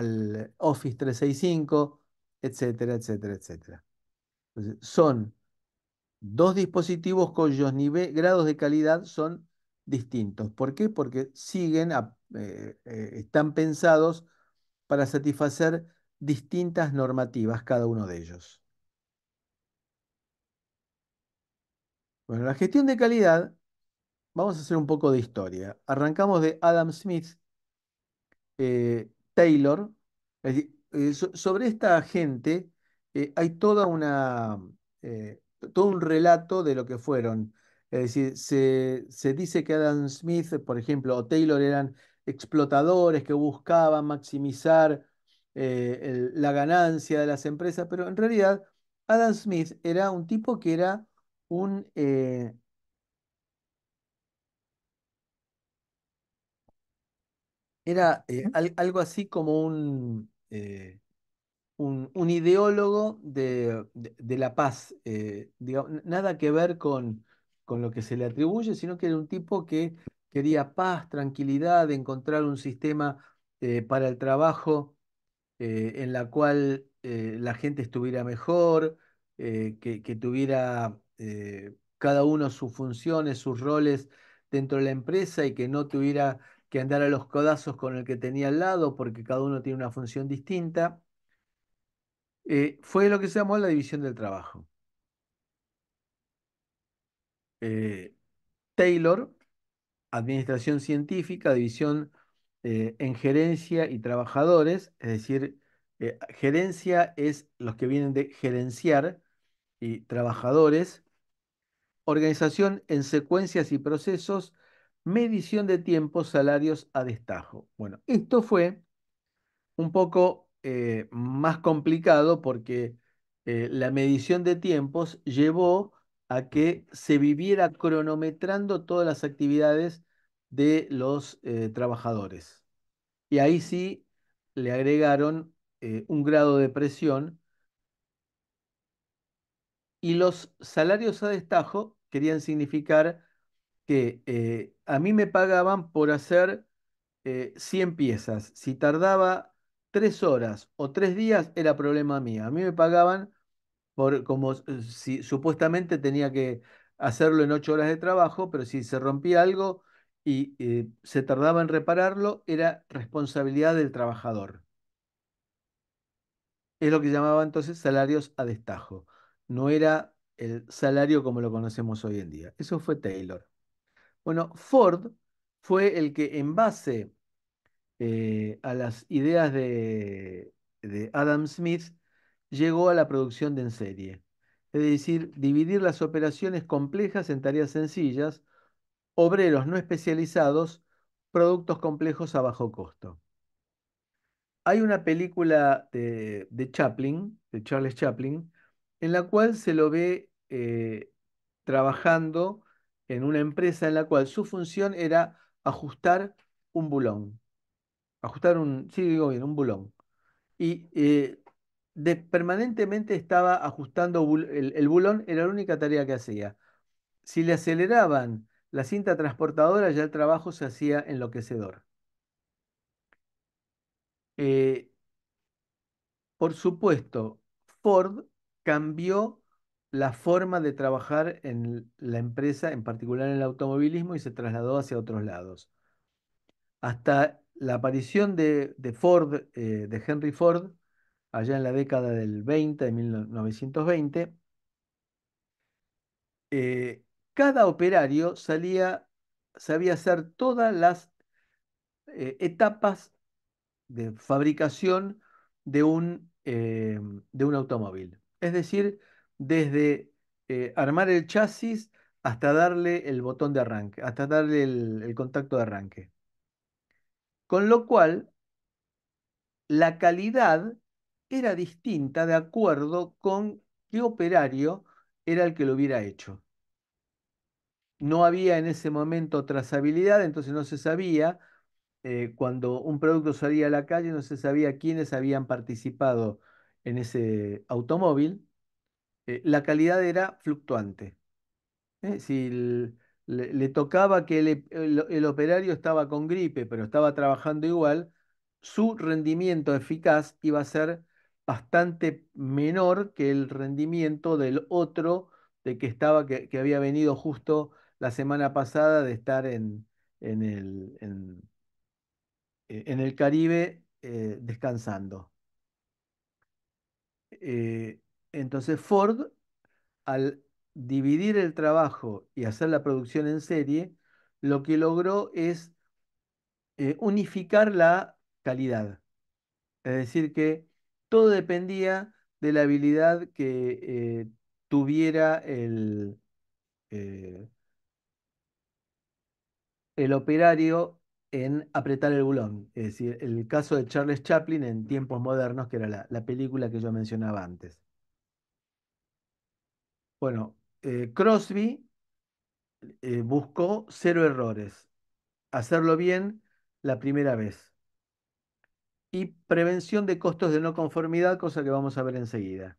Office 365, etcétera, etcétera, etcétera. son dos dispositivos cuyos grados de calidad son distintos. ¿Por qué? Porque siguen, están pensados para satisfacer distintas normativas, cada uno de ellos. Bueno, la gestión de calidad, vamos a hacer un poco de historia. Arrancamos de Adam Smith, eh, Taylor. Eh, sobre esta gente eh, hay toda una, todo un relato de lo que fueron. Es decir, se, se dice que Adam Smith, por ejemplo, o Taylor eran explotadores que buscaban maximizar eh, la ganancia de las empresas, pero en realidad Adam Smith era un tipo que era un... Eh, era eh, algo así como un, un, ideólogo de, la paz, nada que ver con, con lo que se le atribuye, sino que era un tipo que quería paz, tranquilidad, encontrar un sistema eh, para el trabajo eh, en la cual eh, la gente estuviera mejor, que, que, tuviera cada uno sus funciones, sus roles dentro de la empresa y que no tuviera que andar a los codazos con el que tenía al lado porque cada uno tiene una función distinta. fue lo que se llamó la división del trabajo. Taylor, Administración Científica, División eh, en Gerencia y Trabajadores, es decir, eh, gerencia es los que vienen de gerenciar y trabajadores, organización en secuencias y procesos, medición de tiempos, salarios a destajo. Bueno, esto fue un poco eh, más complicado porque la medición de tiempos llevó a que se viviera cronometrando todas las actividades de los eh, trabajadores. Y ahí sí le agregaron eh, un grado de presión y los salarios a destajo querían significar que eh, a mí me pagaban por hacer 100 piezas. Si tardaba 3 horas o 3 días era problema mío. A mí me pagaban por, como si supuestamente tenía que hacerlo en 8 horas de trabajo, pero si se rompía algo y eh, se tardaba en repararlo, era responsabilidad del trabajador. Es lo que llamaba entonces salarios a destajo. No era el salario como lo conocemos hoy en día. Eso fue Taylor. Bueno, Ford fue el que en base eh, a las ideas de, de Adam Smith llegó a la producción de en serie. Es decir, dividir las operaciones complejas en tareas sencillas obreros no especializados, productos complejos a bajo costo. Hay una película de, Chaplin, de Charles Chaplin, en la cual se lo ve eh, trabajando en una empresa en la cual su función era ajustar un bulón. Ajustar un, sí digo un bulón. Y eh, permanentemente estaba ajustando el, el, bulón, era la única tarea que hacía. Si le aceleraban la cinta transportadora ya el trabajo se hacía enloquecedor. Eh, por supuesto, Ford cambió la forma de trabajar en la empresa, en particular en el automovilismo, y se trasladó hacia otros lados. Hasta la aparición de, Ford, eh, de Henry Ford, allá en la década del 20, de 1920, eh, cada operario sabía hacer todas las eh, etapas de fabricación eh, de un, automóvil. Es decir, desde eh, armar el chasis hasta darle el botón de arranque, hasta darle el contacto de arranque. Con lo cual, la calidad era distinta de acuerdo con qué operario era el que lo hubiera hecho no había en ese momento trazabilidad, entonces no se sabía, eh, cuando un producto salía a la calle, no se sabía quiénes habían participado en ese automóvil, eh, la calidad era fluctuante. ¿eh? Si le, tocaba que el, operario estaba con gripe, pero estaba trabajando igual, su rendimiento eficaz iba a ser bastante menor que el rendimiento del otro de que estaba que había venido justo la semana pasada de estar en, en, el, en, eh, el Caribe eh, descansando. Eh, entonces Ford, al dividir el trabajo y hacer la producción en serie, lo que logró es unificar la calidad. Es decir, que todo dependía de la habilidad que tuviera el, el operario en apretar el bulón. Es decir, el caso de Charles Chaplin en tiempos modernos, que era la, película que yo mencionaba antes. Bueno, eh, Crosby eh, buscó cero errores, hacerlo bien la primera vez. Y prevención de costos de no conformidad, cosa que vamos a ver enseguida.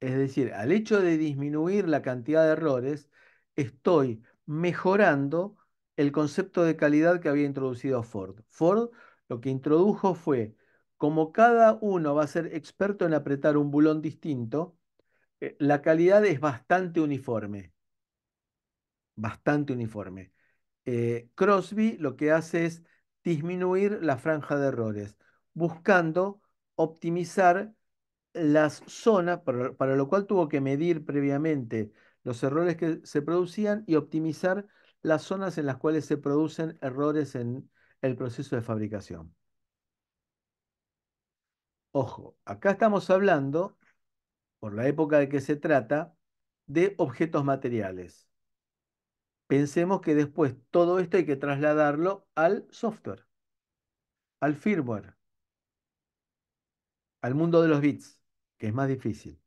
Es decir, al hecho de disminuir la cantidad de errores, estoy mejorando el concepto de calidad que había introducido Ford. Ford lo que introdujo fue, como cada uno va a ser experto en apretar un bulón distinto, eh, la calidad es bastante uniforme. Bastante uniforme. Eh, Crosby lo que hace es disminuir la franja de errores, buscando optimizar las zonas, para lo cual tuvo que medir previamente los errores que se producían y optimizar las zonas en las cuales se producen errores en el proceso de fabricación. Ojo, acá estamos hablando, por la época de que se trata, de objetos materiales. Pensemos que después todo esto hay que trasladarlo al software, al firmware, al mundo de los bits, que es más difícil.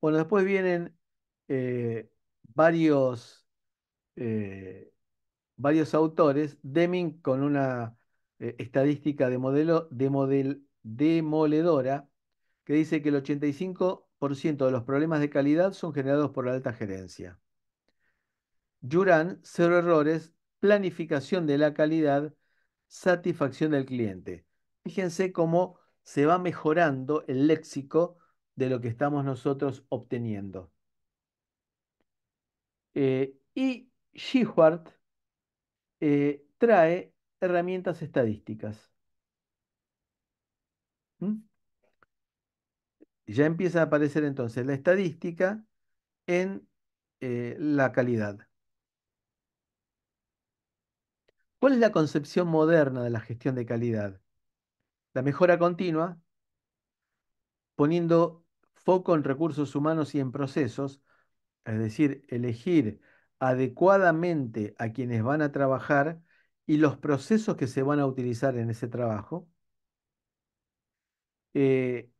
Bueno, después vienen eh, varios, eh, varios autores, Deming con una eh, estadística de modelo, de demoledora, que dice que el 85% de los problemas de calidad son generados por la alta gerencia. Yuran, cero errores, planificación de la calidad, satisfacción del cliente. Fíjense cómo se va mejorando el léxico de lo que estamos nosotros obteniendo. Eh, y Shewart eh, trae herramientas estadísticas. ¿Mm? Ya empieza a aparecer entonces la estadística en eh, la calidad. ¿Cuál es la concepción moderna de la gestión de calidad? La mejora continua, poniendo foco en recursos humanos y en procesos, es decir, elegir adecuadamente a quienes van a trabajar y los procesos que se van a utilizar en ese trabajo. Eh,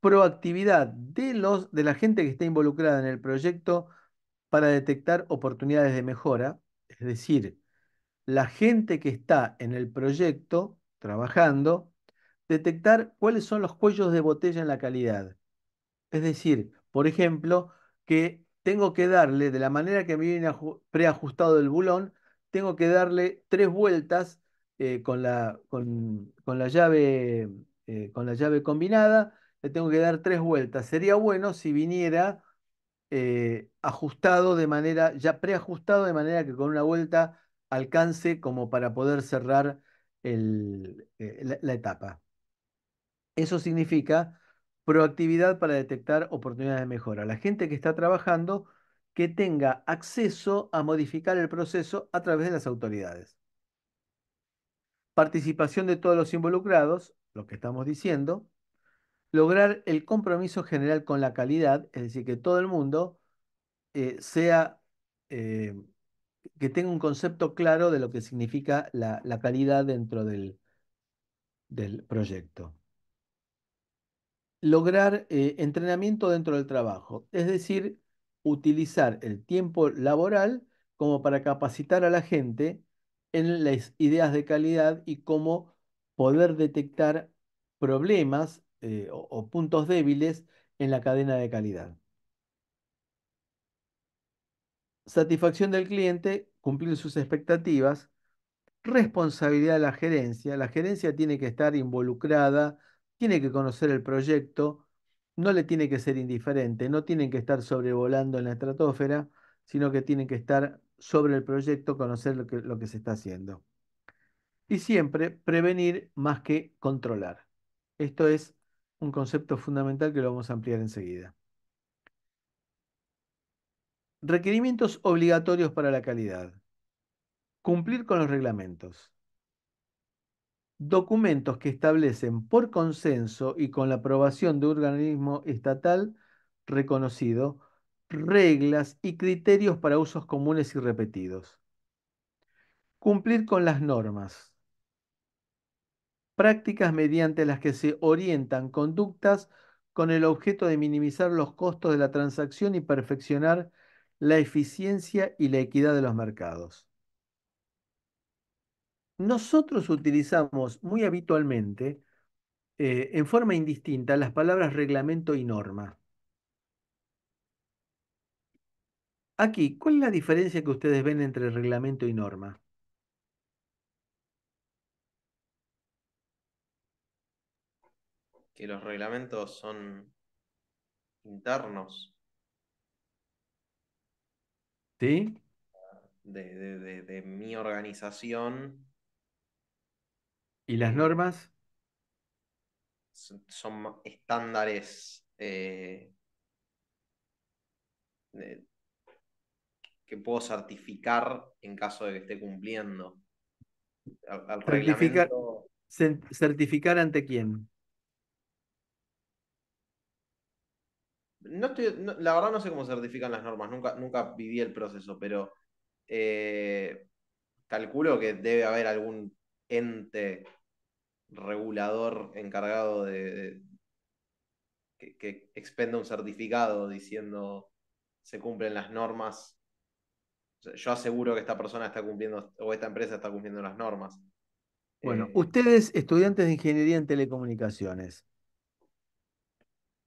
proactividad de, los, de la gente que está involucrada en el proyecto para detectar oportunidades de mejora, es decir, la gente que está en el proyecto trabajando, detectar cuáles son los cuellos de botella en la calidad es decir, por ejemplo, que tengo que darle, de la manera que me viene preajustado el bulón, tengo que darle tres vueltas eh, con la, con, la llave, eh, con la llave combinada, le tengo que dar tres vueltas. Sería bueno si viniera eh, ajustado de manera, ya preajustado de manera que con una vuelta alcance como para poder cerrar la etapa. Eso significa proactividad para detectar oportunidades de mejora. La gente que está trabajando que tenga acceso a modificar el proceso a través de las autoridades. Participación de todos los involucrados, lo que estamos diciendo. Lograr el compromiso general con la calidad, es decir, que todo el mundo eh, sea, eh, que tenga un concepto claro de lo que significa la, calidad dentro del proyecto lograr eh, entrenamiento dentro del trabajo, es decir, utilizar el tiempo laboral como para capacitar a la gente en las ideas de calidad y cómo poder detectar problemas eh, o, o puntos débiles en la cadena de calidad. Satisfacción del cliente, cumplir sus expectativas, responsabilidad de la gerencia. La gerencia tiene que estar involucrada tiene que conocer el proyecto, no le tiene que ser indiferente, no tienen que estar sobrevolando en la estratosfera, sino que tienen que estar sobre el proyecto, conocer lo que, lo que se está haciendo. Y siempre prevenir más que controlar. Esto es un concepto fundamental que lo vamos a ampliar enseguida. Requerimientos obligatorios para la calidad. Cumplir con los reglamentos documentos que establecen por consenso y con la aprobación de un organismo estatal reconocido reglas y criterios para usos comunes y repetidos. Cumplir con las normas. Prácticas mediante las que se orientan conductas con el objeto de minimizar los costos de la transacción y perfeccionar la eficiencia y la equidad de los mercados. Nosotros utilizamos muy habitualmente, eh, en forma indistinta, las palabras reglamento y norma. Aquí, ¿cuál es la diferencia que ustedes ven entre reglamento y norma? Que los reglamentos son internos. ¿Sí? de mi organización ¿Y las normas? Son, estándares eh, que puedo certificar en caso de que esté cumpliendo. Al, certificar, ante quién? No la verdad no sé cómo certifican las normas, nunca, nunca viví el proceso, pero eh, calculo que debe haber algún ente regulador encargado de, que, expenda un certificado diciendo se cumplen las normas. yo aseguro que esta persona está cumpliendo o esta empresa está cumpliendo las normas. Bueno, eh, ustedes, estudiantes de ingeniería en telecomunicaciones,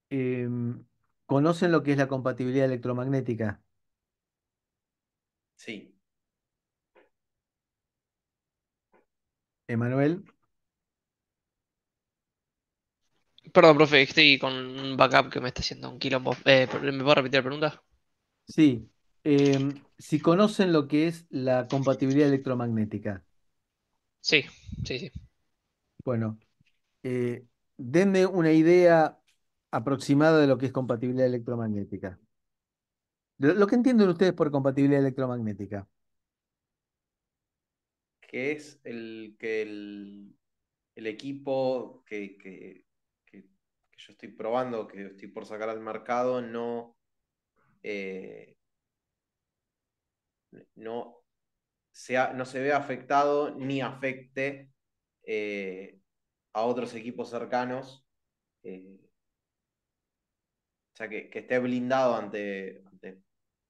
em, ¿conocen lo que es la compatibilidad electromagnética? Sí. Emanuel. Perdón, profe, estoy con un backup que me está haciendo un kilo. Eh, ¿Me puedo repetir la pregunta? Sí. Em, si conocen lo que es la compatibilidad electromagnética. Sí, sí, sí. Bueno, eh, denme una idea aproximada de lo que es compatibilidad electromagnética. Lo que entienden ustedes por compatibilidad electromagnética. Que es el que equipo que, que yo estoy probando, que estoy por sacar al mercado, no, eh, no, sea, no se ve afectado ni afecte eh, a otros equipos cercanos. o eh, sea, que, esté blindado ante,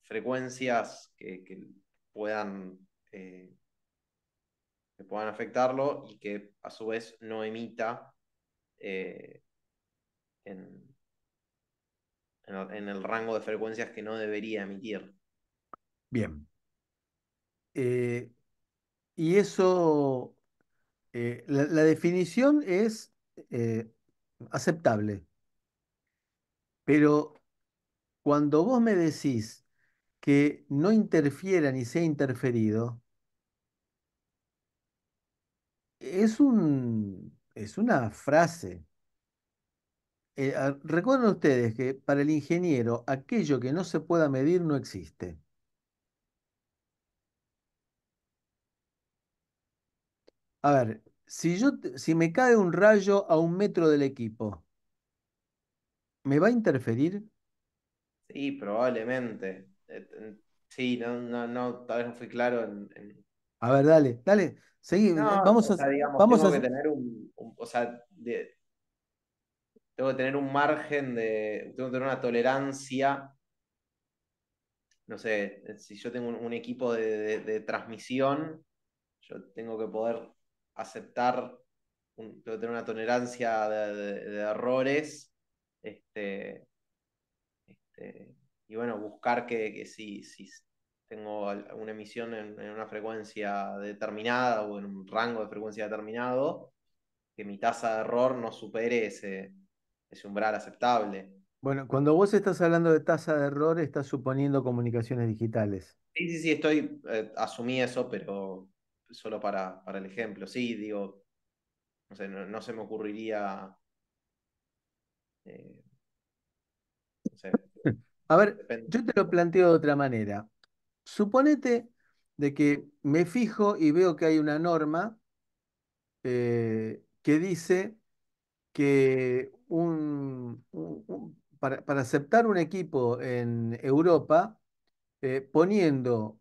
frecuencias que, puedan que puedan afectarlo y que a su vez no emita en, en, el rango de frecuencias que no debería emitir. Bien. Eh, y eso, eh, la, definición es eh, aceptable, pero cuando vos me decís que no interfiera ni sea interferido, es, un, es una frase eh, ah, recuerden ustedes que para el ingeniero aquello que no se pueda medir no existe. A ver, si, yo, si me cae un rayo a un metro del equipo, ¿me va a interferir? Sí, probablemente. Eh, sí, no, no, tal vez no fui claro en, A ver, dale, dale. vamos a, vamos a... tener un, o sea, de, tengo que tener un margen de, tengo que tener una tolerancia. No sé, si yo tengo un, equipo de, transmisión, yo tengo que poder aceptar, tengo que tener una tolerancia de, errores. Este, este, y bueno, buscar que, que si, tengo una emisión en una frecuencia determinada o en un rango de frecuencia determinado, que mi tasa de error no supere ese, un umbral aceptable. Bueno, cuando vos estás hablando de tasa de error, estás suponiendo comunicaciones digitales. Sí, sí, sí, estoy, eh, asumí eso, pero solo para, para el ejemplo. Sí, digo, no, sé, no, se me ocurriría... Eh, [LAUGHS] A ver, yo te lo planteo de otra manera. Suponete de que me fijo y veo que hay una norma eh, que dice que para, aceptar un equipo en Europa, eh, poniendo,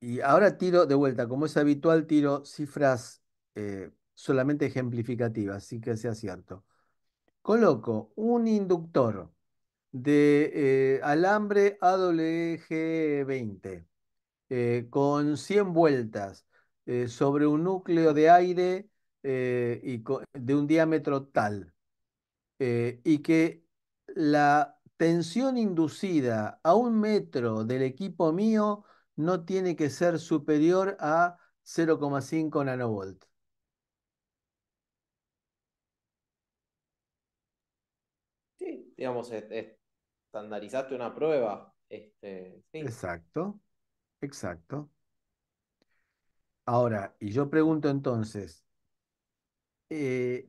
y ahora tiro de vuelta, como es habitual, tiro cifras eh, solamente ejemplificativas, así que sea cierto. Coloco un inductor de eh, alambre AWG20 con 100 vueltas sobre un núcleo de aire y de un diámetro tal eh, y que la tensión inducida a un metro del equipo mío no tiene que ser superior a 0,5 nanovolt. Sí, digamos, estandarizaste una prueba. Este, exacto, exacto. Ahora, y yo pregunto entonces, eh,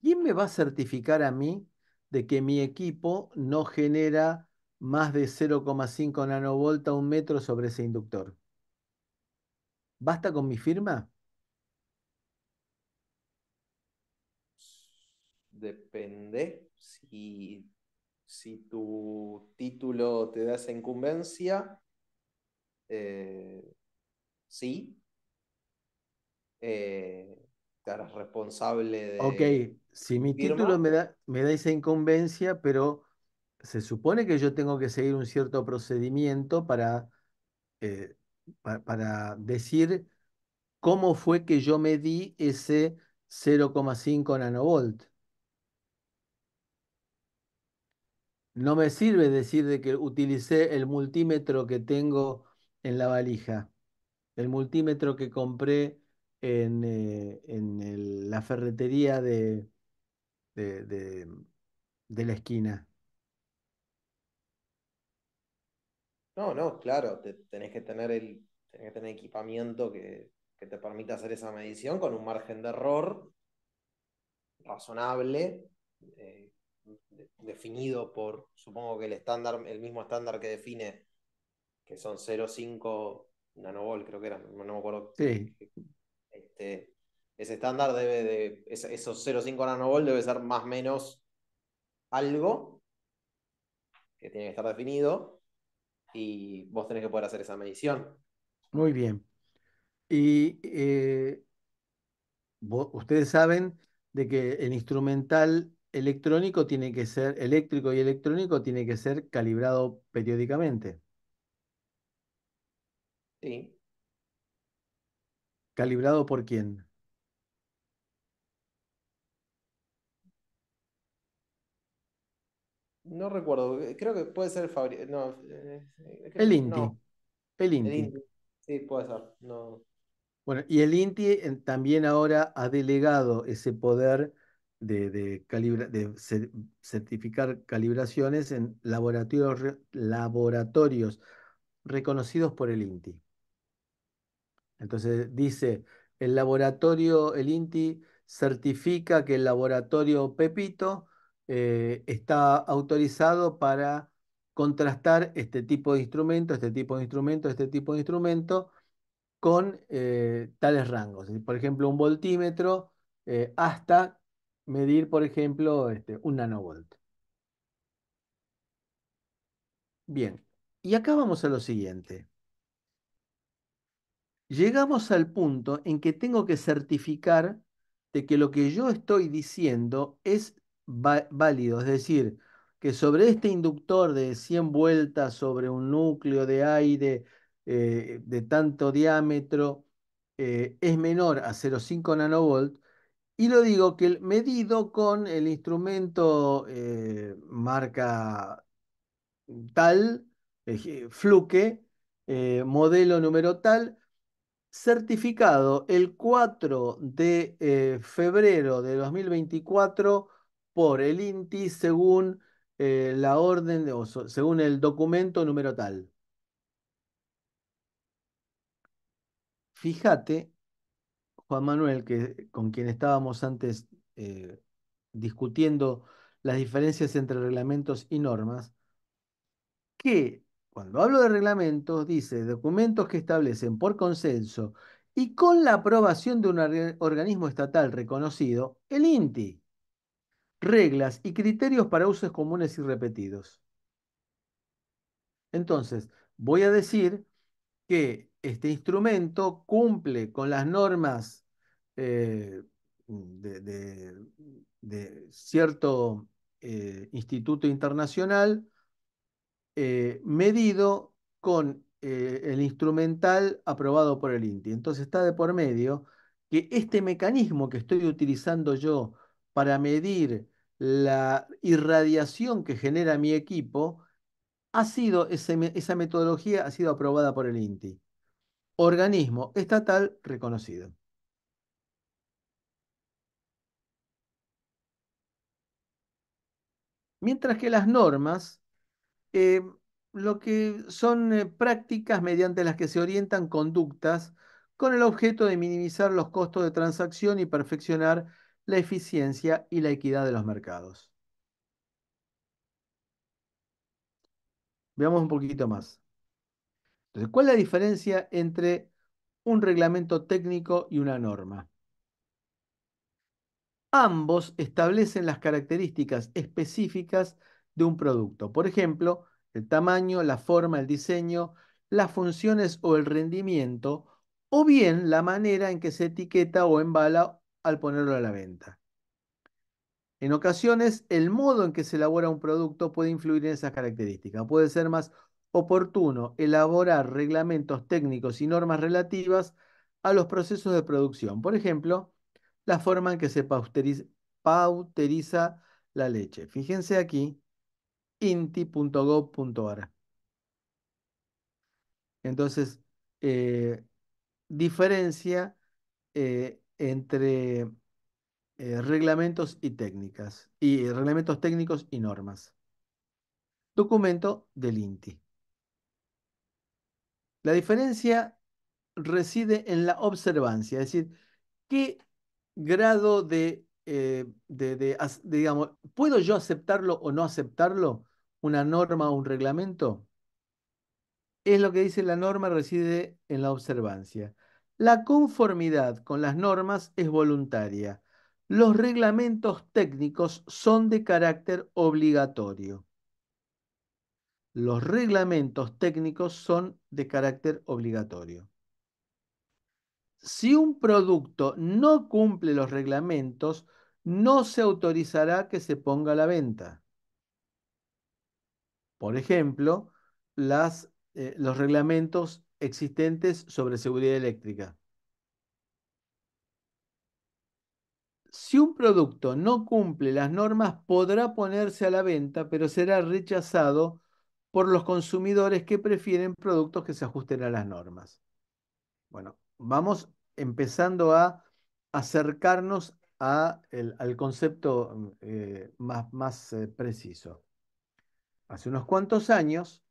¿quién me va a certificar a mí de que mi equipo no genera más de 0,5 nanovolta un metro sobre ese inductor? ¿Basta con mi firma? Depende. Si, tu título te da esa incumbencia, eh, sí. Eh, responsable de... Ok, si mi título me da, me da esa incumbencia, pero se supone que yo tengo que seguir un cierto procedimiento para, eh, para, decir cómo fue que yo me di ese 0,5 nanovolt. No me sirve decir de que utilicé el multímetro que tengo en la valija, el multímetro que compré en, eh, la ferretería de, de, la esquina. No, no, claro, tenés que tener el, tenés que tener equipamiento que, te permita hacer esa medición con un margen de error razonable, eh, definido por, supongo que el estándar, el mismo estándar que define, que son 0,5 nanovol creo que era, no me acuerdo. Este, ese estándar debe de, esos 0,5 nanovolt debe ser más o menos algo que tiene que estar definido y vos tenés que poder hacer esa medición. Muy bien. Y eh, ustedes saben de que el instrumental electrónico tiene que ser, eléctrico y electrónico tiene que ser calibrado periódicamente. Sí. ¿Calibrado por quién? No recuerdo, eh, creo que puede ser Fabri. Eh, eh, el Inti. El Inti. El Inti. Sí, puede ser. No. Bueno, y el INTI también ahora ha delegado ese poder de, de certificar calibraciones en laboratorios reconocidos por el INTI. Entonces dice, el laboratorio, el INTI certifica que el laboratorio Pepito eh, está autorizado para contrastar este tipo de instrumento, este tipo de instrumento, este tipo de instrumento con eh, tales rangos. Por ejemplo, un voltímetro eh, hasta medir, por ejemplo, este, un nanovolt. Bien, y acá vamos a lo siguiente llegamos al punto en que tengo que certificar de que lo que yo estoy diciendo es válido, es decir, que sobre este inductor de 100 vueltas, sobre un núcleo de aire eh, de tanto diámetro, eh, es menor a 0,5 nanovolt, y lo digo que el medido con el instrumento eh, marca tal, fluke, modelo número tal, certificado el 4 de eh, febrero de 2024 por el INTI según eh, la orden de, o según el documento número tal. Fíjate, Juan Manuel, que con quien estábamos antes eh, discutiendo las diferencias entre reglamentos y normas, que cuando hablo de reglamentos, dice documentos que establecen por consenso y con la aprobación de un organismo estatal reconocido, el INTI, reglas y criterios para usos comunes y repetidos. Entonces, voy a decir que este instrumento cumple con las normas eh, de, cierto eh, instituto internacional eh, medido con eh, el instrumental aprobado por el INTI. Entonces está de por medio que este mecanismo que estoy utilizando yo para medir la irradiación que genera mi equipo, ha sido esa metodología ha sido aprobada por el INTI, organismo estatal reconocido. Mientras que las normas eh, lo que son eh, prácticas mediante las que se orientan conductas con el objeto de minimizar los costos de transacción y perfeccionar la eficiencia y la equidad de los mercados. Veamos un poquito más. Entonces, ¿cuál es la diferencia entre un reglamento técnico y una norma? Ambos establecen las características específicas de un producto. Por ejemplo, el tamaño, la forma, el diseño, las funciones o el rendimiento, o bien la manera en que se etiqueta o embala al ponerlo a la venta. En ocasiones, el modo en que se elabora un producto puede influir en esas características. Puede ser más oportuno elaborar reglamentos técnicos y normas relativas a los procesos de producción. Por ejemplo, la forma en que se pauteriza la leche. Fíjense aquí inti.gov.ar. Entonces, eh, diferencia eh, entre eh, reglamentos y técnicas, y reglamentos técnicos y normas. Documento del INTI. La diferencia reside en la observancia, es decir, qué grado de, de digamos, ¿puedo yo aceptarlo o no aceptarlo? una norma o un reglamento? Es lo que dice la norma reside en la observancia. La conformidad con las normas es voluntaria. Los reglamentos técnicos son de carácter obligatorio. Los reglamentos técnicos son de carácter obligatorio. Si un producto no cumple los reglamentos, no se autorizará que se ponga a la venta. Por ejemplo, eh, los reglamentos existentes sobre seguridad eléctrica. Si un producto no cumple las normas, podrá ponerse a la venta, pero será rechazado por los consumidores que prefieren productos que se ajusten a las normas. Bueno, vamos empezando a acercarnos al concepto eh, más, eh, preciso hace unos cuantos años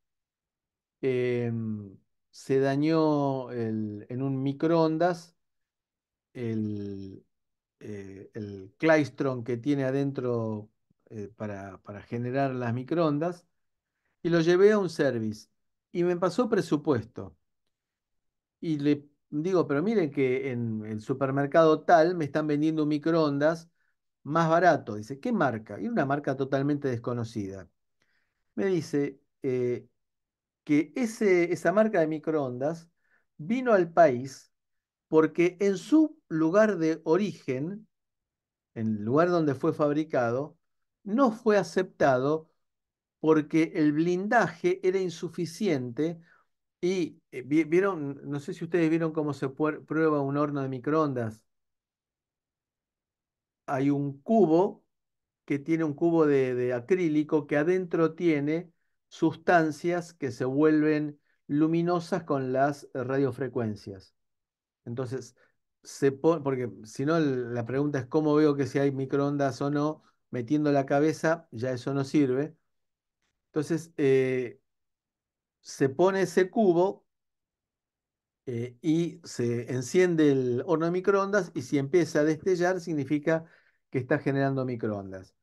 em, se dañó en un microondas el, eh, que tiene adentro eh, para, para, generar las microondas y lo llevé a un service y me pasó presupuesto. Y le digo, pero miren que en el supermercado tal me están vendiendo un microondas más barato. Dice, ¿qué marca? Y una marca totalmente desconocida me dice eh, que ese, esa marca de microondas vino al país porque en su lugar de origen, en el lugar donde fue fabricado, no fue aceptado porque el blindaje era insuficiente y eh, vieron, no sé si ustedes vieron cómo se prueba un horno de microondas. Hay un cubo que tiene un cubo de, acrílico que adentro tiene sustancias que se vuelven luminosas con las radiofrecuencias. Entonces, se porque si no, la pregunta es cómo veo que si hay microondas o no, metiendo la cabeza, ya eso no sirve. Entonces, eh, se pone ese cubo eh, y se enciende el horno de microondas y si empieza a destellar significa que está generando microondas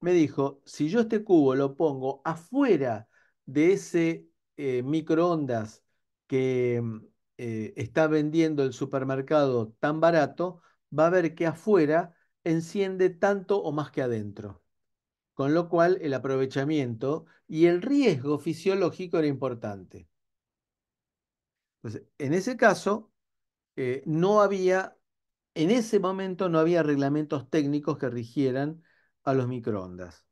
me dijo, si yo este cubo lo pongo afuera de ese eh, microondas que mm, eh, está vendiendo el supermercado tan barato, va a ver que afuera enciende tanto o más que adentro. Con lo cual el aprovechamiento y el riesgo fisiológico era importante. en ese caso, eh, no había, en ese momento no había reglamentos técnicos que rigieran a los microondas.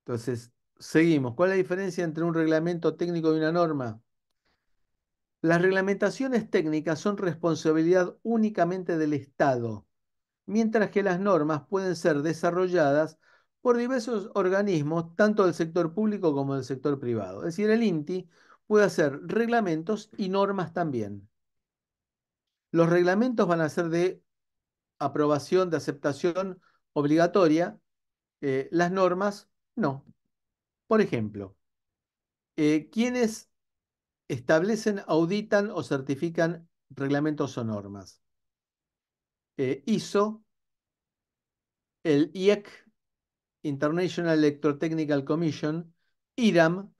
Entonces, seguimos. ¿Cuál es la diferencia entre un reglamento técnico y una norma? Las reglamentaciones técnicas son responsabilidad únicamente del Estado, mientras que las normas pueden ser desarrolladas por diversos organismos, tanto del sector público como del sector privado. Es decir, el INTI puede hacer reglamentos y normas también. Los reglamentos van a ser de aprobación de aceptación obligatoria, eh, las normas no. Por ejemplo, eh, quienes establecen, auditan o certifican reglamentos o normas. Eh, ISO, el IEC, International Electrotechnical Commission, IRAM,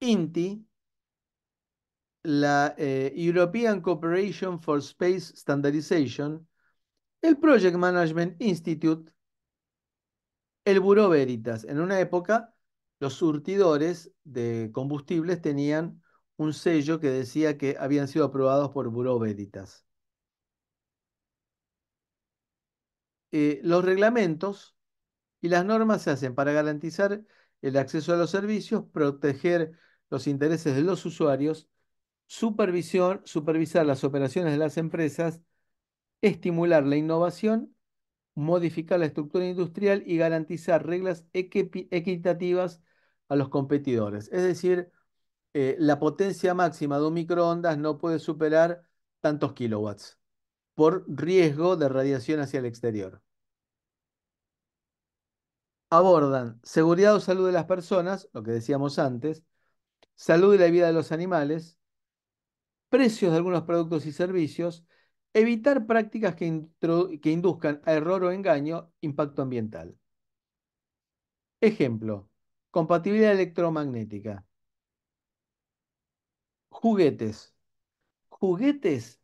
INTI, la eh, European Cooperation for Space Standardization, el Project Management Institute, el Bureau Veritas. En una época, los surtidores de combustibles tenían un sello que decía que habían sido aprobados por Bureau Veritas. Eh, los reglamentos y las normas se hacen para garantizar el acceso a los servicios, proteger los intereses de los usuarios supervisión, supervisar las operaciones de las empresas, estimular la innovación, modificar la estructura industrial y garantizar reglas equitativas a los competidores. Es decir, eh, la potencia máxima de un microondas no puede superar tantos kilowatts por riesgo de radiación hacia el exterior. Abordan seguridad o salud de las personas, lo que decíamos antes, salud y la vida de los animales, precios de algunos productos y servicios, evitar prácticas que, induzcan a error o engaño, impacto ambiental. Ejemplo, compatibilidad electromagnética. Juguetes. Juguetes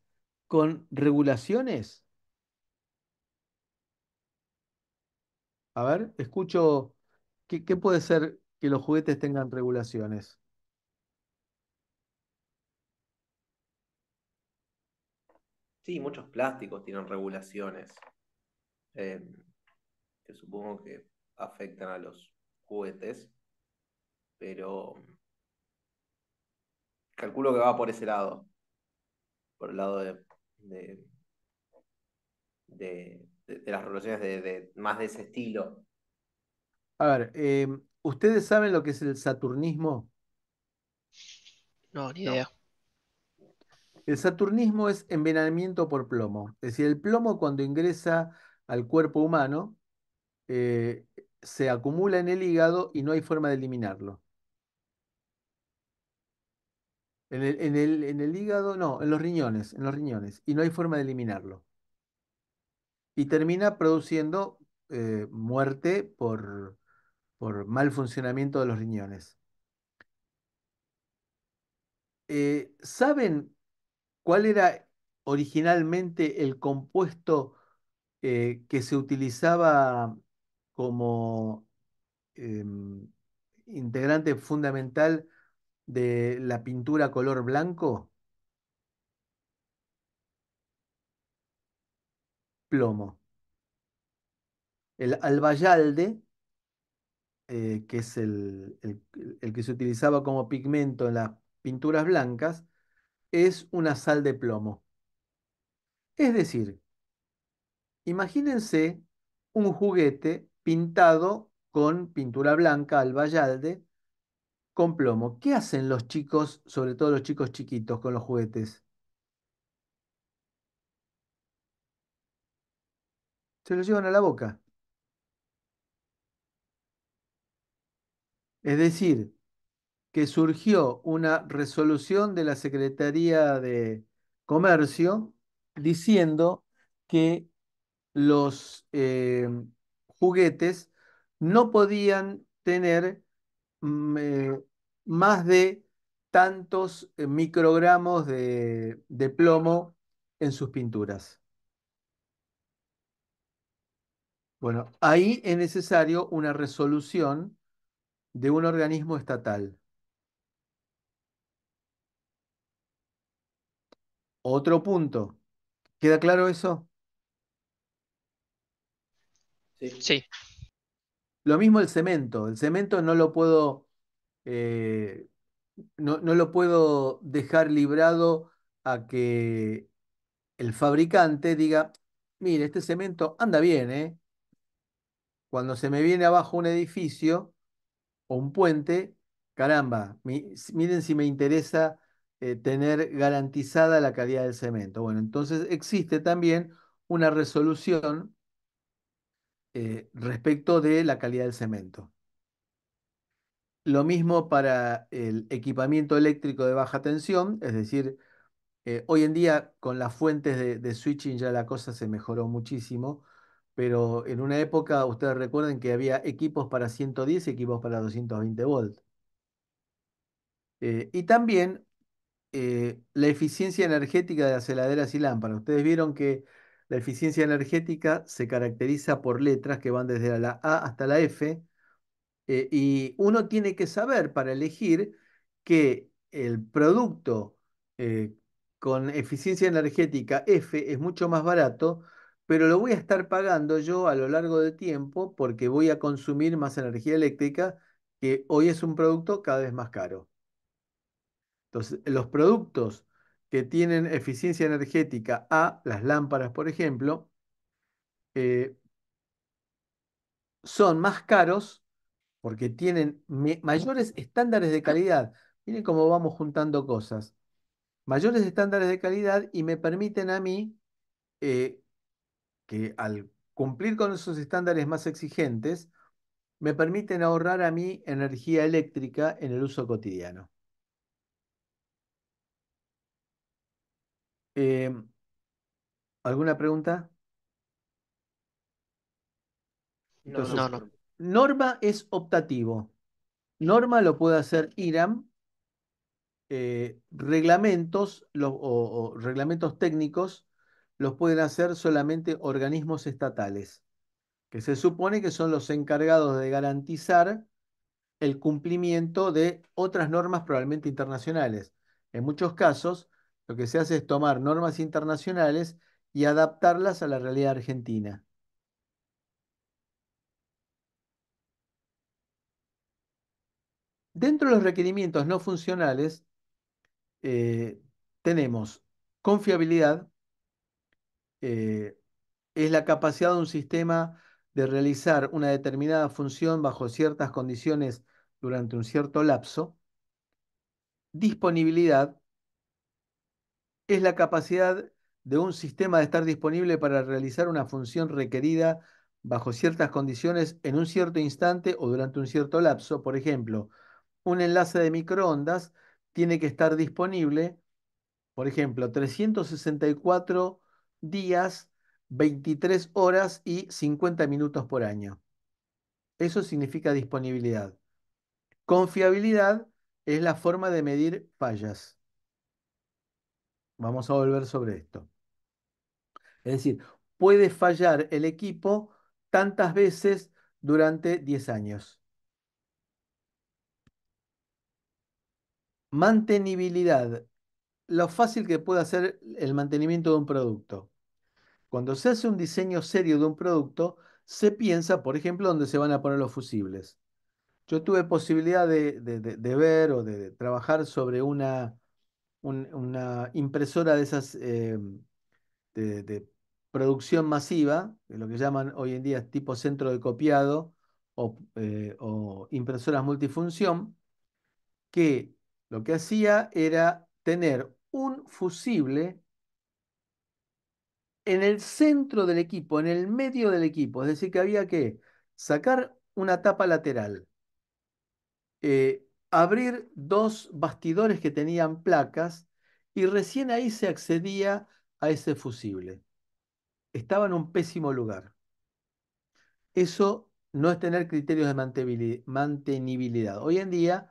con regulaciones. A ver, escucho, qué puede ser que los juguetes tengan regulaciones? Sí, muchos plásticos tienen regulaciones eh, que supongo que afectan a los juguetes, pero calculo que va por ese lado, por el lado de, de, las regulaciones de, más de ese estilo. A ver, eh, ¿ustedes saben lo que es el saturnismo? No, ni idea. El saturnismo es envenenamiento por plomo. Es decir, el plomo cuando ingresa al cuerpo humano eh, se acumula en el hígado y no hay forma de eliminarlo. En el, en, el, hígado, no, en los riñones, en los riñones, y no hay forma de eliminarlo. Y termina produciendo eh, muerte por, por mal funcionamiento de los riñones. Eh, ¿Saben ¿Cuál era originalmente el compuesto eh, que se utilizaba como em, integrante fundamental de la pintura color blanco? Plomo. El albayalde, eh, que es el que se utilizaba como pigmento en las pinturas blancas, es una sal de plomo. Es decir, imagínense un juguete pintado con pintura blanca al vallalde... con plomo. ¿Qué hacen los chicos, sobre todo los chicos chiquitos, con los juguetes? Se los llevan a la boca. Es decir, que surgió una resolución de la Secretaría de Comercio diciendo que los eh, juguetes no podían tener mm, eh, más de tantos eh, microgramos de, de plomo en sus pinturas. Bueno, ahí es necesario una resolución de un organismo estatal. Otro punto. ¿Queda claro eso? Sí. Lo mismo el cemento. El cemento no lo puedo, eh, no, lo puedo dejar librado a que el fabricante diga, mire, este cemento anda bien, ¿eh? Cuando se me viene abajo un edificio o un puente, caramba, miren si me interesa eh, tener garantizada la calidad del cemento. Bueno, entonces existe también una resolución eh, respecto de la calidad del cemento. Lo mismo para el equipamiento eléctrico de baja tensión, es decir, eh, hoy en día con las fuentes de, switching ya la cosa se mejoró muchísimo, pero en una época ustedes recuerden que había equipos para 110 equipos para 220 volts. y también eh, la eficiencia energética de las heladeras y lámparas. Ustedes vieron que la eficiencia energética se caracteriza por letras que van desde la A hasta la F, eh, y uno tiene que saber para elegir que el producto eh, con eficiencia energética F es mucho más barato, pero lo voy a estar pagando yo a lo largo del tiempo porque voy a consumir más energía eléctrica, que hoy es un producto cada vez más caro los productos que tienen eficiencia energética A, las lámparas, por ejemplo, eh, son más caros porque tienen mayores estándares de calidad. Miren cómo vamos juntando cosas. Mayores estándares de calidad y me permiten a mí eh, que al cumplir con esos estándares más exigentes, me permiten ahorrar a mí energía eléctrica en el uso cotidiano. Em, ¿Alguna pregunta? Norma es optativo. Norma lo puede hacer IRAM. Eh, reglamentos o reglamentos técnicos los pueden hacer solamente organismos estatales, que se supone que son los encargados de garantizar el cumplimiento de otras normas probablemente internacionales. En muchos casos, lo que se hace es tomar normas internacionales y adaptarlas a la realidad argentina. Dentro de los requerimientos no funcionales eh, tenemos confiabilidad, eh, es la capacidad de un sistema de realizar una determinada función bajo ciertas condiciones durante un cierto lapso, disponibilidad, es la capacidad de un sistema de estar disponible para realizar una función requerida bajo ciertas condiciones en un cierto instante o durante un cierto lapso. Por ejemplo, un enlace de microondas tiene que estar disponible, por ejemplo, 364 días, 23 horas y 50 minutos por año. Eso significa disponibilidad. Confiabilidad es la forma de medir fallas. Vamos a volver sobre esto. Es decir, puede fallar el equipo tantas veces durante 10 años. Mantenibilidad. Lo fácil que puede hacer el mantenimiento de un producto. Cuando se hace un diseño serio de un producto, se piensa, por ejemplo, dónde se van a poner los fusibles. Yo tuve posibilidad de ver o de trabajar sobre una una impresora de esas em, de, producción masiva, de lo que llaman hoy en día tipo centro de copiado eh, o, impresoras multifunción, que lo que hacía era tener un fusible en el centro del equipo, en el medio del equipo, es decir, que había que sacar una tapa lateral, eh, abrir dos bastidores que tenían placas y recién ahí se accedía a ese fusible. Estaba en un pésimo lugar. Eso no es tener criterios de mantenibilidad. Hoy en día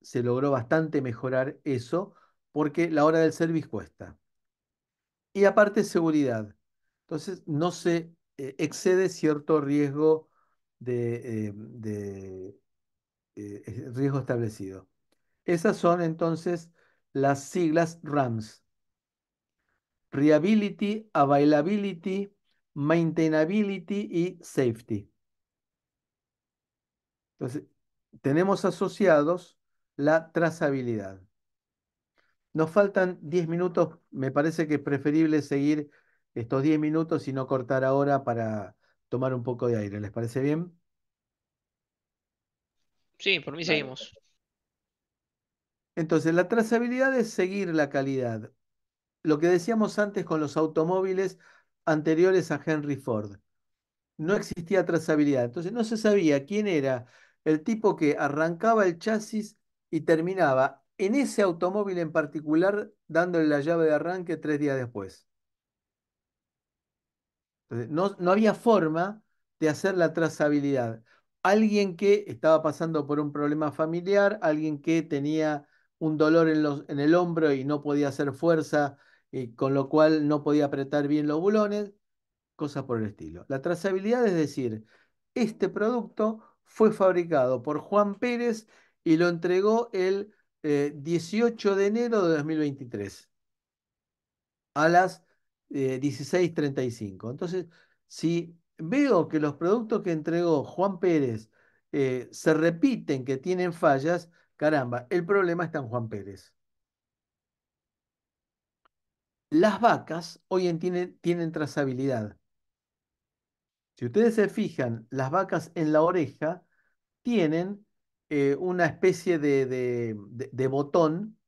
se logró bastante mejorar eso porque la hora del servicio cuesta. Y aparte seguridad. Entonces no se eh, excede cierto riesgo de eh, eh, eh, riesgo establecido. Esas son entonces las siglas RAMS. Reliability, Availability, Maintainability y Safety. Entonces, tenemos asociados la trazabilidad. Nos faltan 10 minutos. Me parece que es preferible seguir estos 10 minutos y no cortar ahora para tomar un poco de aire. ¿Les parece bien? Sí, por mí seguimos. Entonces, la trazabilidad es seguir la calidad. Lo que decíamos antes con los automóviles anteriores a Henry Ford. No existía trazabilidad. Entonces, no se sabía quién era el tipo que arrancaba el chasis y terminaba en ese automóvil en particular dándole la llave de arranque tres días después. no había forma de hacer la trazabilidad alguien que estaba pasando por un problema familiar, alguien que tenía un dolor en, el hombro y no podía hacer fuerza, y eh, con lo cual no podía apretar bien los bulones, cosas por el estilo. La trazabilidad es decir, este producto fue fabricado por Juan Pérez y lo entregó el 18 eh, de enero de 2023 a las 16.35. Eh, Entonces, si veo que los productos que entregó Juan Pérez eh, se repiten, que tienen fallas, caramba, el problema está en Juan Pérez. Las vacas hoy en tienen, tienen trazabilidad. Si ustedes se fijan, las vacas en la oreja tienen eh, una especie de botón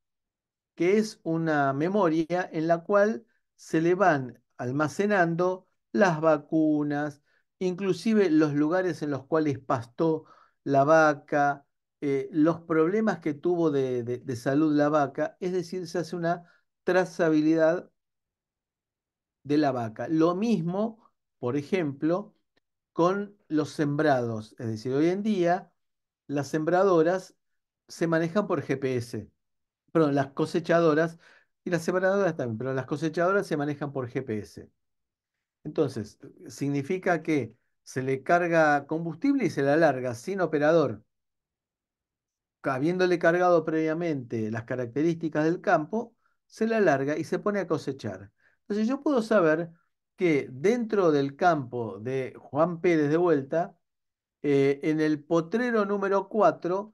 que es una memoria en la cual se le van almacenando las vacunas, inclusive los lugares en los cuales pastó la vaca, eh, los problemas que tuvo de, de salud la vaca, es decir, se hace una trazabilidad de la vaca. Lo mismo, por ejemplo, con los sembrados, es decir, hoy en día las sembradoras se manejan por GPS, perdón, las cosechadoras y las sembradoras también, pero las cosechadoras se manejan por GPS. Entonces, significa que se le carga combustible y se la larga sin operador, habiéndole cargado previamente las características del campo, se la larga y se pone a cosechar. Entonces yo puedo saber que dentro del campo de Juan Pérez de vuelta, eh, en el potrero número 4,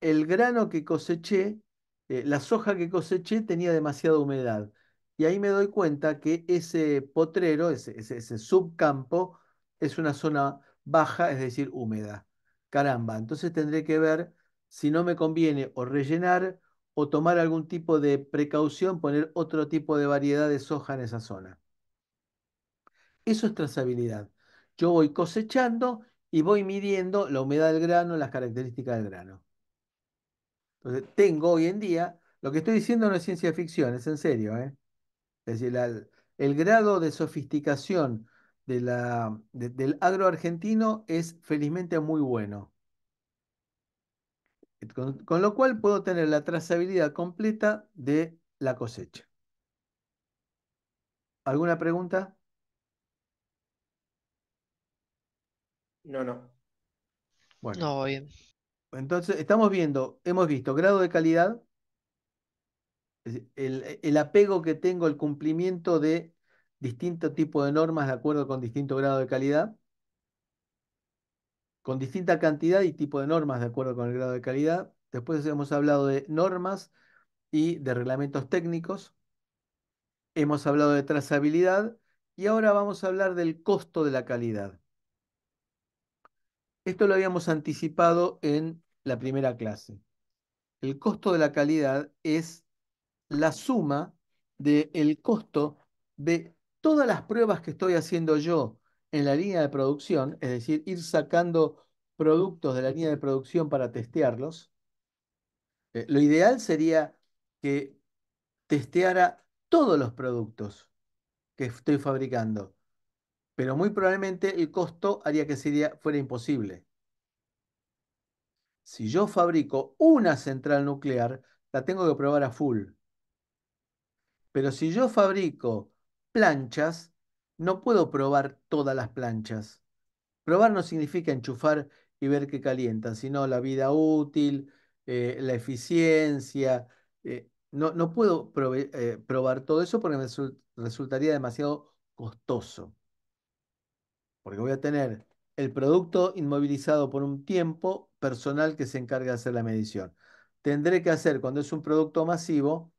el grano que coseché, eh, la soja que coseché tenía demasiada humedad y ahí me doy cuenta que ese potrero, ese, subcampo, es una zona baja, es decir, húmeda. Caramba, entonces tendré que ver si no me conviene o rellenar o tomar algún tipo de precaución, poner otro tipo de variedad de soja en esa zona. Eso es trazabilidad. Yo voy cosechando y voy midiendo la humedad del grano, las características del grano. Entonces, tengo hoy en día, lo que estoy diciendo no es ciencia ficción, es en serio, ¿eh? Es decir, el grado de sofisticación del agro argentino es felizmente muy bueno. Con, lo cual puedo tener la trazabilidad completa de la cosecha. ¿Alguna pregunta? No, no. Bueno. No, bien. Entonces, estamos viendo, hemos visto grado de calidad, eh, el, apego que tengo al cumplimiento de distinto tipo de normas de acuerdo con distinto grado de calidad, con distinta cantidad y tipo de normas de acuerdo con el grado de calidad. Después hemos hablado de normas y de reglamentos técnicos. Hemos hablado de trazabilidad y ahora vamos a hablar del costo de la calidad. Esto lo habíamos anticipado en la primera clase. El costo de la calidad es la suma del costo de todas las pruebas que estoy haciendo yo en la línea de producción, es decir, ir sacando productos de la línea de producción para testearlos, eh, lo ideal sería que testeara todos los productos que estoy fabricando, pero muy probablemente el costo haría que sería, fuera imposible. Si yo fabrico una central nuclear, la tengo que probar a full. Pero si yo fabrico planchas, no puedo probar todas las planchas. Probar no significa enchufar y ver que calientan, sino la vida útil, eh, la eficiencia. Eh, no, puedo eh, probar todo eso porque me resultaría demasiado costoso. Porque voy a tener el producto inmovilizado por un tiempo personal que se encarga de hacer la medición. Tendré que hacer, cuando es un producto masivo,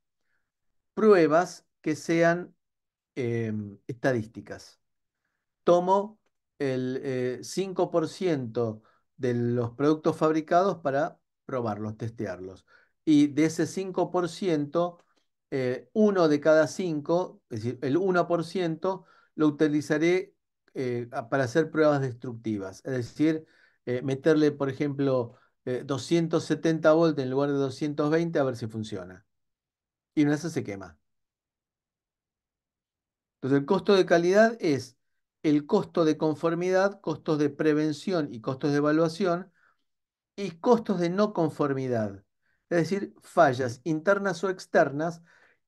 pruebas que sean em, estadísticas. Tomo el 5% eh, de los productos fabricados para probarlos, testearlos. Y de ese 5%, eh, uno de cada cinco, es decir, el 1%, lo utilizaré eh, para hacer pruebas destructivas. Es decir, meterle, por ejemplo, 270 voltios en lugar de 220 a ver si funciona y vez se quema. Entonces el costo de calidad es el costo de conformidad, costos de prevención y costos de evaluación y costos de no conformidad, es decir, fallas internas o externas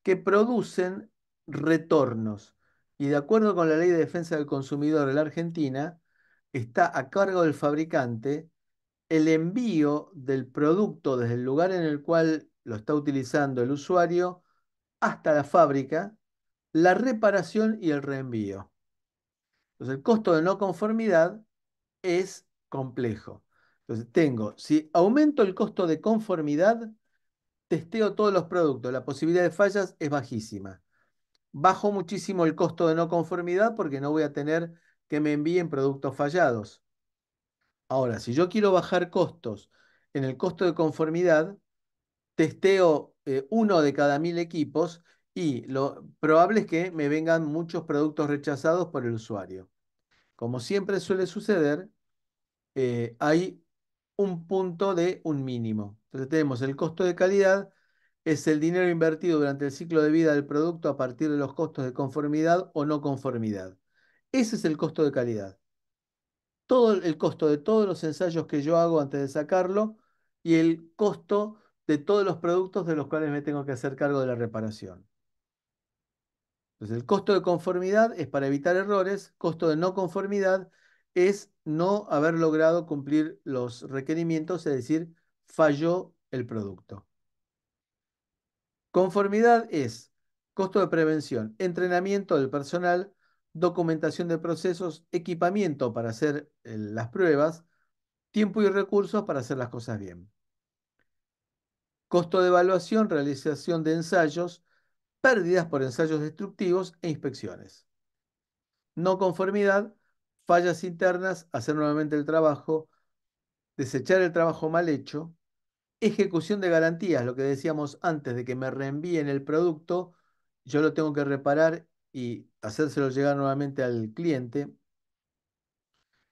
que producen retornos. Y de acuerdo con la Ley de Defensa del Consumidor de la Argentina, está a cargo del fabricante el envío del producto desde el lugar en el cual lo está utilizando el usuario hasta la fábrica, la reparación y el reenvío. Entonces, el costo de no conformidad es complejo. Entonces, tengo, si aumento el costo de conformidad, testeo todos los productos, la posibilidad de fallas es bajísima. Bajo muchísimo el costo de no conformidad porque no voy a tener que me envíen productos fallados. Ahora, si yo quiero bajar costos en el costo de conformidad, testeo eh, uno de cada mil equipos y lo probable es que me vengan muchos productos rechazados por el usuario. Como siempre suele suceder, eh, hay un punto de un mínimo. Entonces tenemos el costo de calidad, es el dinero invertido durante el ciclo de vida del producto a partir de los costos de conformidad o no conformidad. Ese es el costo de calidad. Todo el costo de todos los ensayos que yo hago antes de sacarlo y el costo de todos los productos de los cuales me tengo que hacer cargo de la reparación. Entonces, el costo de conformidad es para evitar errores, costo de no conformidad es no haber logrado cumplir los requerimientos, es decir, falló el producto. Conformidad es costo de prevención, entrenamiento del personal, documentación de procesos, equipamiento para hacer eh, las pruebas, tiempo y recursos para hacer las cosas bien costo de evaluación, realización de ensayos, pérdidas por ensayos destructivos e inspecciones. No conformidad, fallas internas, hacer nuevamente el trabajo, desechar el trabajo mal hecho, ejecución de garantías, lo que decíamos antes de que me reenvíen el producto, yo lo tengo que reparar y hacérselo llegar nuevamente al cliente.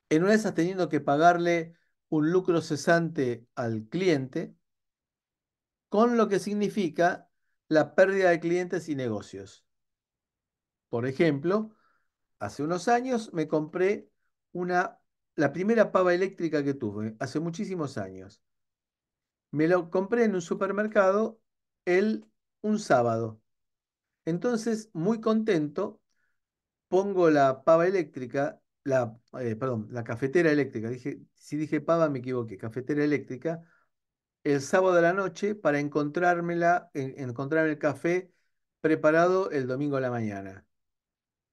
En una de esas teniendo que pagarle un lucro cesante al cliente, con lo que significa la pérdida de clientes y negocios. Por ejemplo, hace unos años me compré una, la primera pava eléctrica que tuve, hace muchísimos años. Me lo compré en un supermercado el, un sábado. Entonces, muy contento, pongo la pava eléctrica, la, eh, perdón, la cafetera eléctrica. Dije, si dije pava me equivoqué, cafetera eléctrica el sábado de la noche para encontrármela, encontrar el café preparado el domingo de la mañana.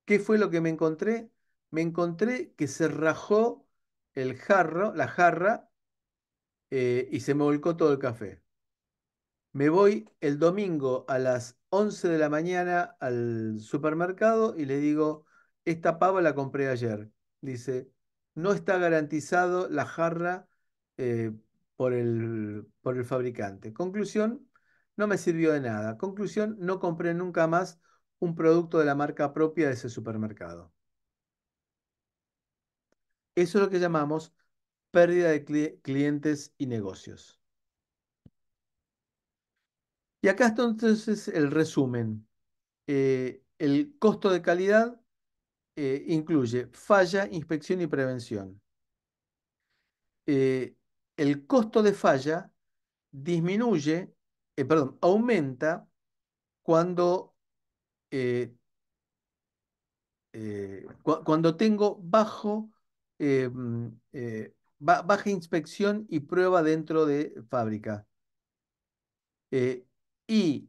¿Qué fue lo que me encontré? Me encontré que se rajó el jarro, la jarra, eh, y se me volcó todo el café. Me voy el domingo a las 11 de la mañana al supermercado y le digo, esta pava la compré ayer. Dice, no está garantizado la jarra eh, por el, fabricante. Conclusión, no me sirvió de nada. Conclusión, no compré nunca más un producto de la marca propia de ese supermercado. Eso es lo que llamamos pérdida de clientes y negocios. Y acá está entonces el resumen. Eh, el costo de calidad eh, incluye falla, inspección y prevención. Eh, el costo de falla disminuye, eh, perdón, aumenta cuando, eh, eh, cuando tengo bajo, em, baja inspección y prueba dentro de fábrica. y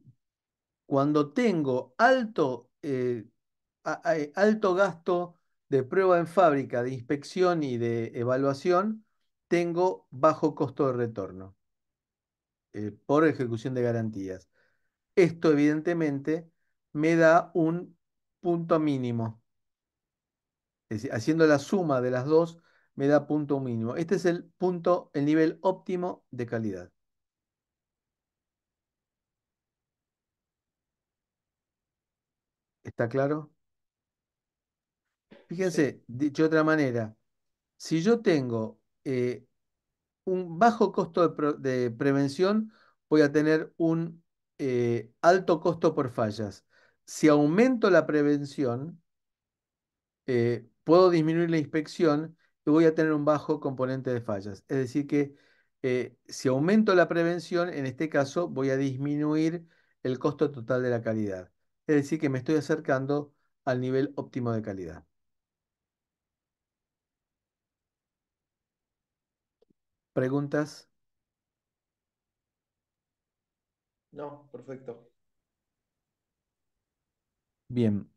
cuando tengo alto, alto gasto de prueba en fábrica, de inspección y de evaluación, tengo bajo costo de retorno eh, por ejecución de garantías. Esto evidentemente me da un punto mínimo. haciendo la suma de las dos, me da punto mínimo. Este es el punto, el nivel óptimo de calidad. ¿Está claro? Fíjense, dicho de otra manera, si yo tengo eh, un bajo costo de, prevención, voy a tener un eh, alto costo por fallas. Si aumento la prevención, eh, puedo disminuir la inspección y voy a tener un bajo componente de fallas. Es decir que si aumento la prevención, en este caso voy a disminuir el costo total de la calidad. Es decir que me estoy acercando al nivel óptimo de calidad. ¿Preguntas? No, perfecto. Bien.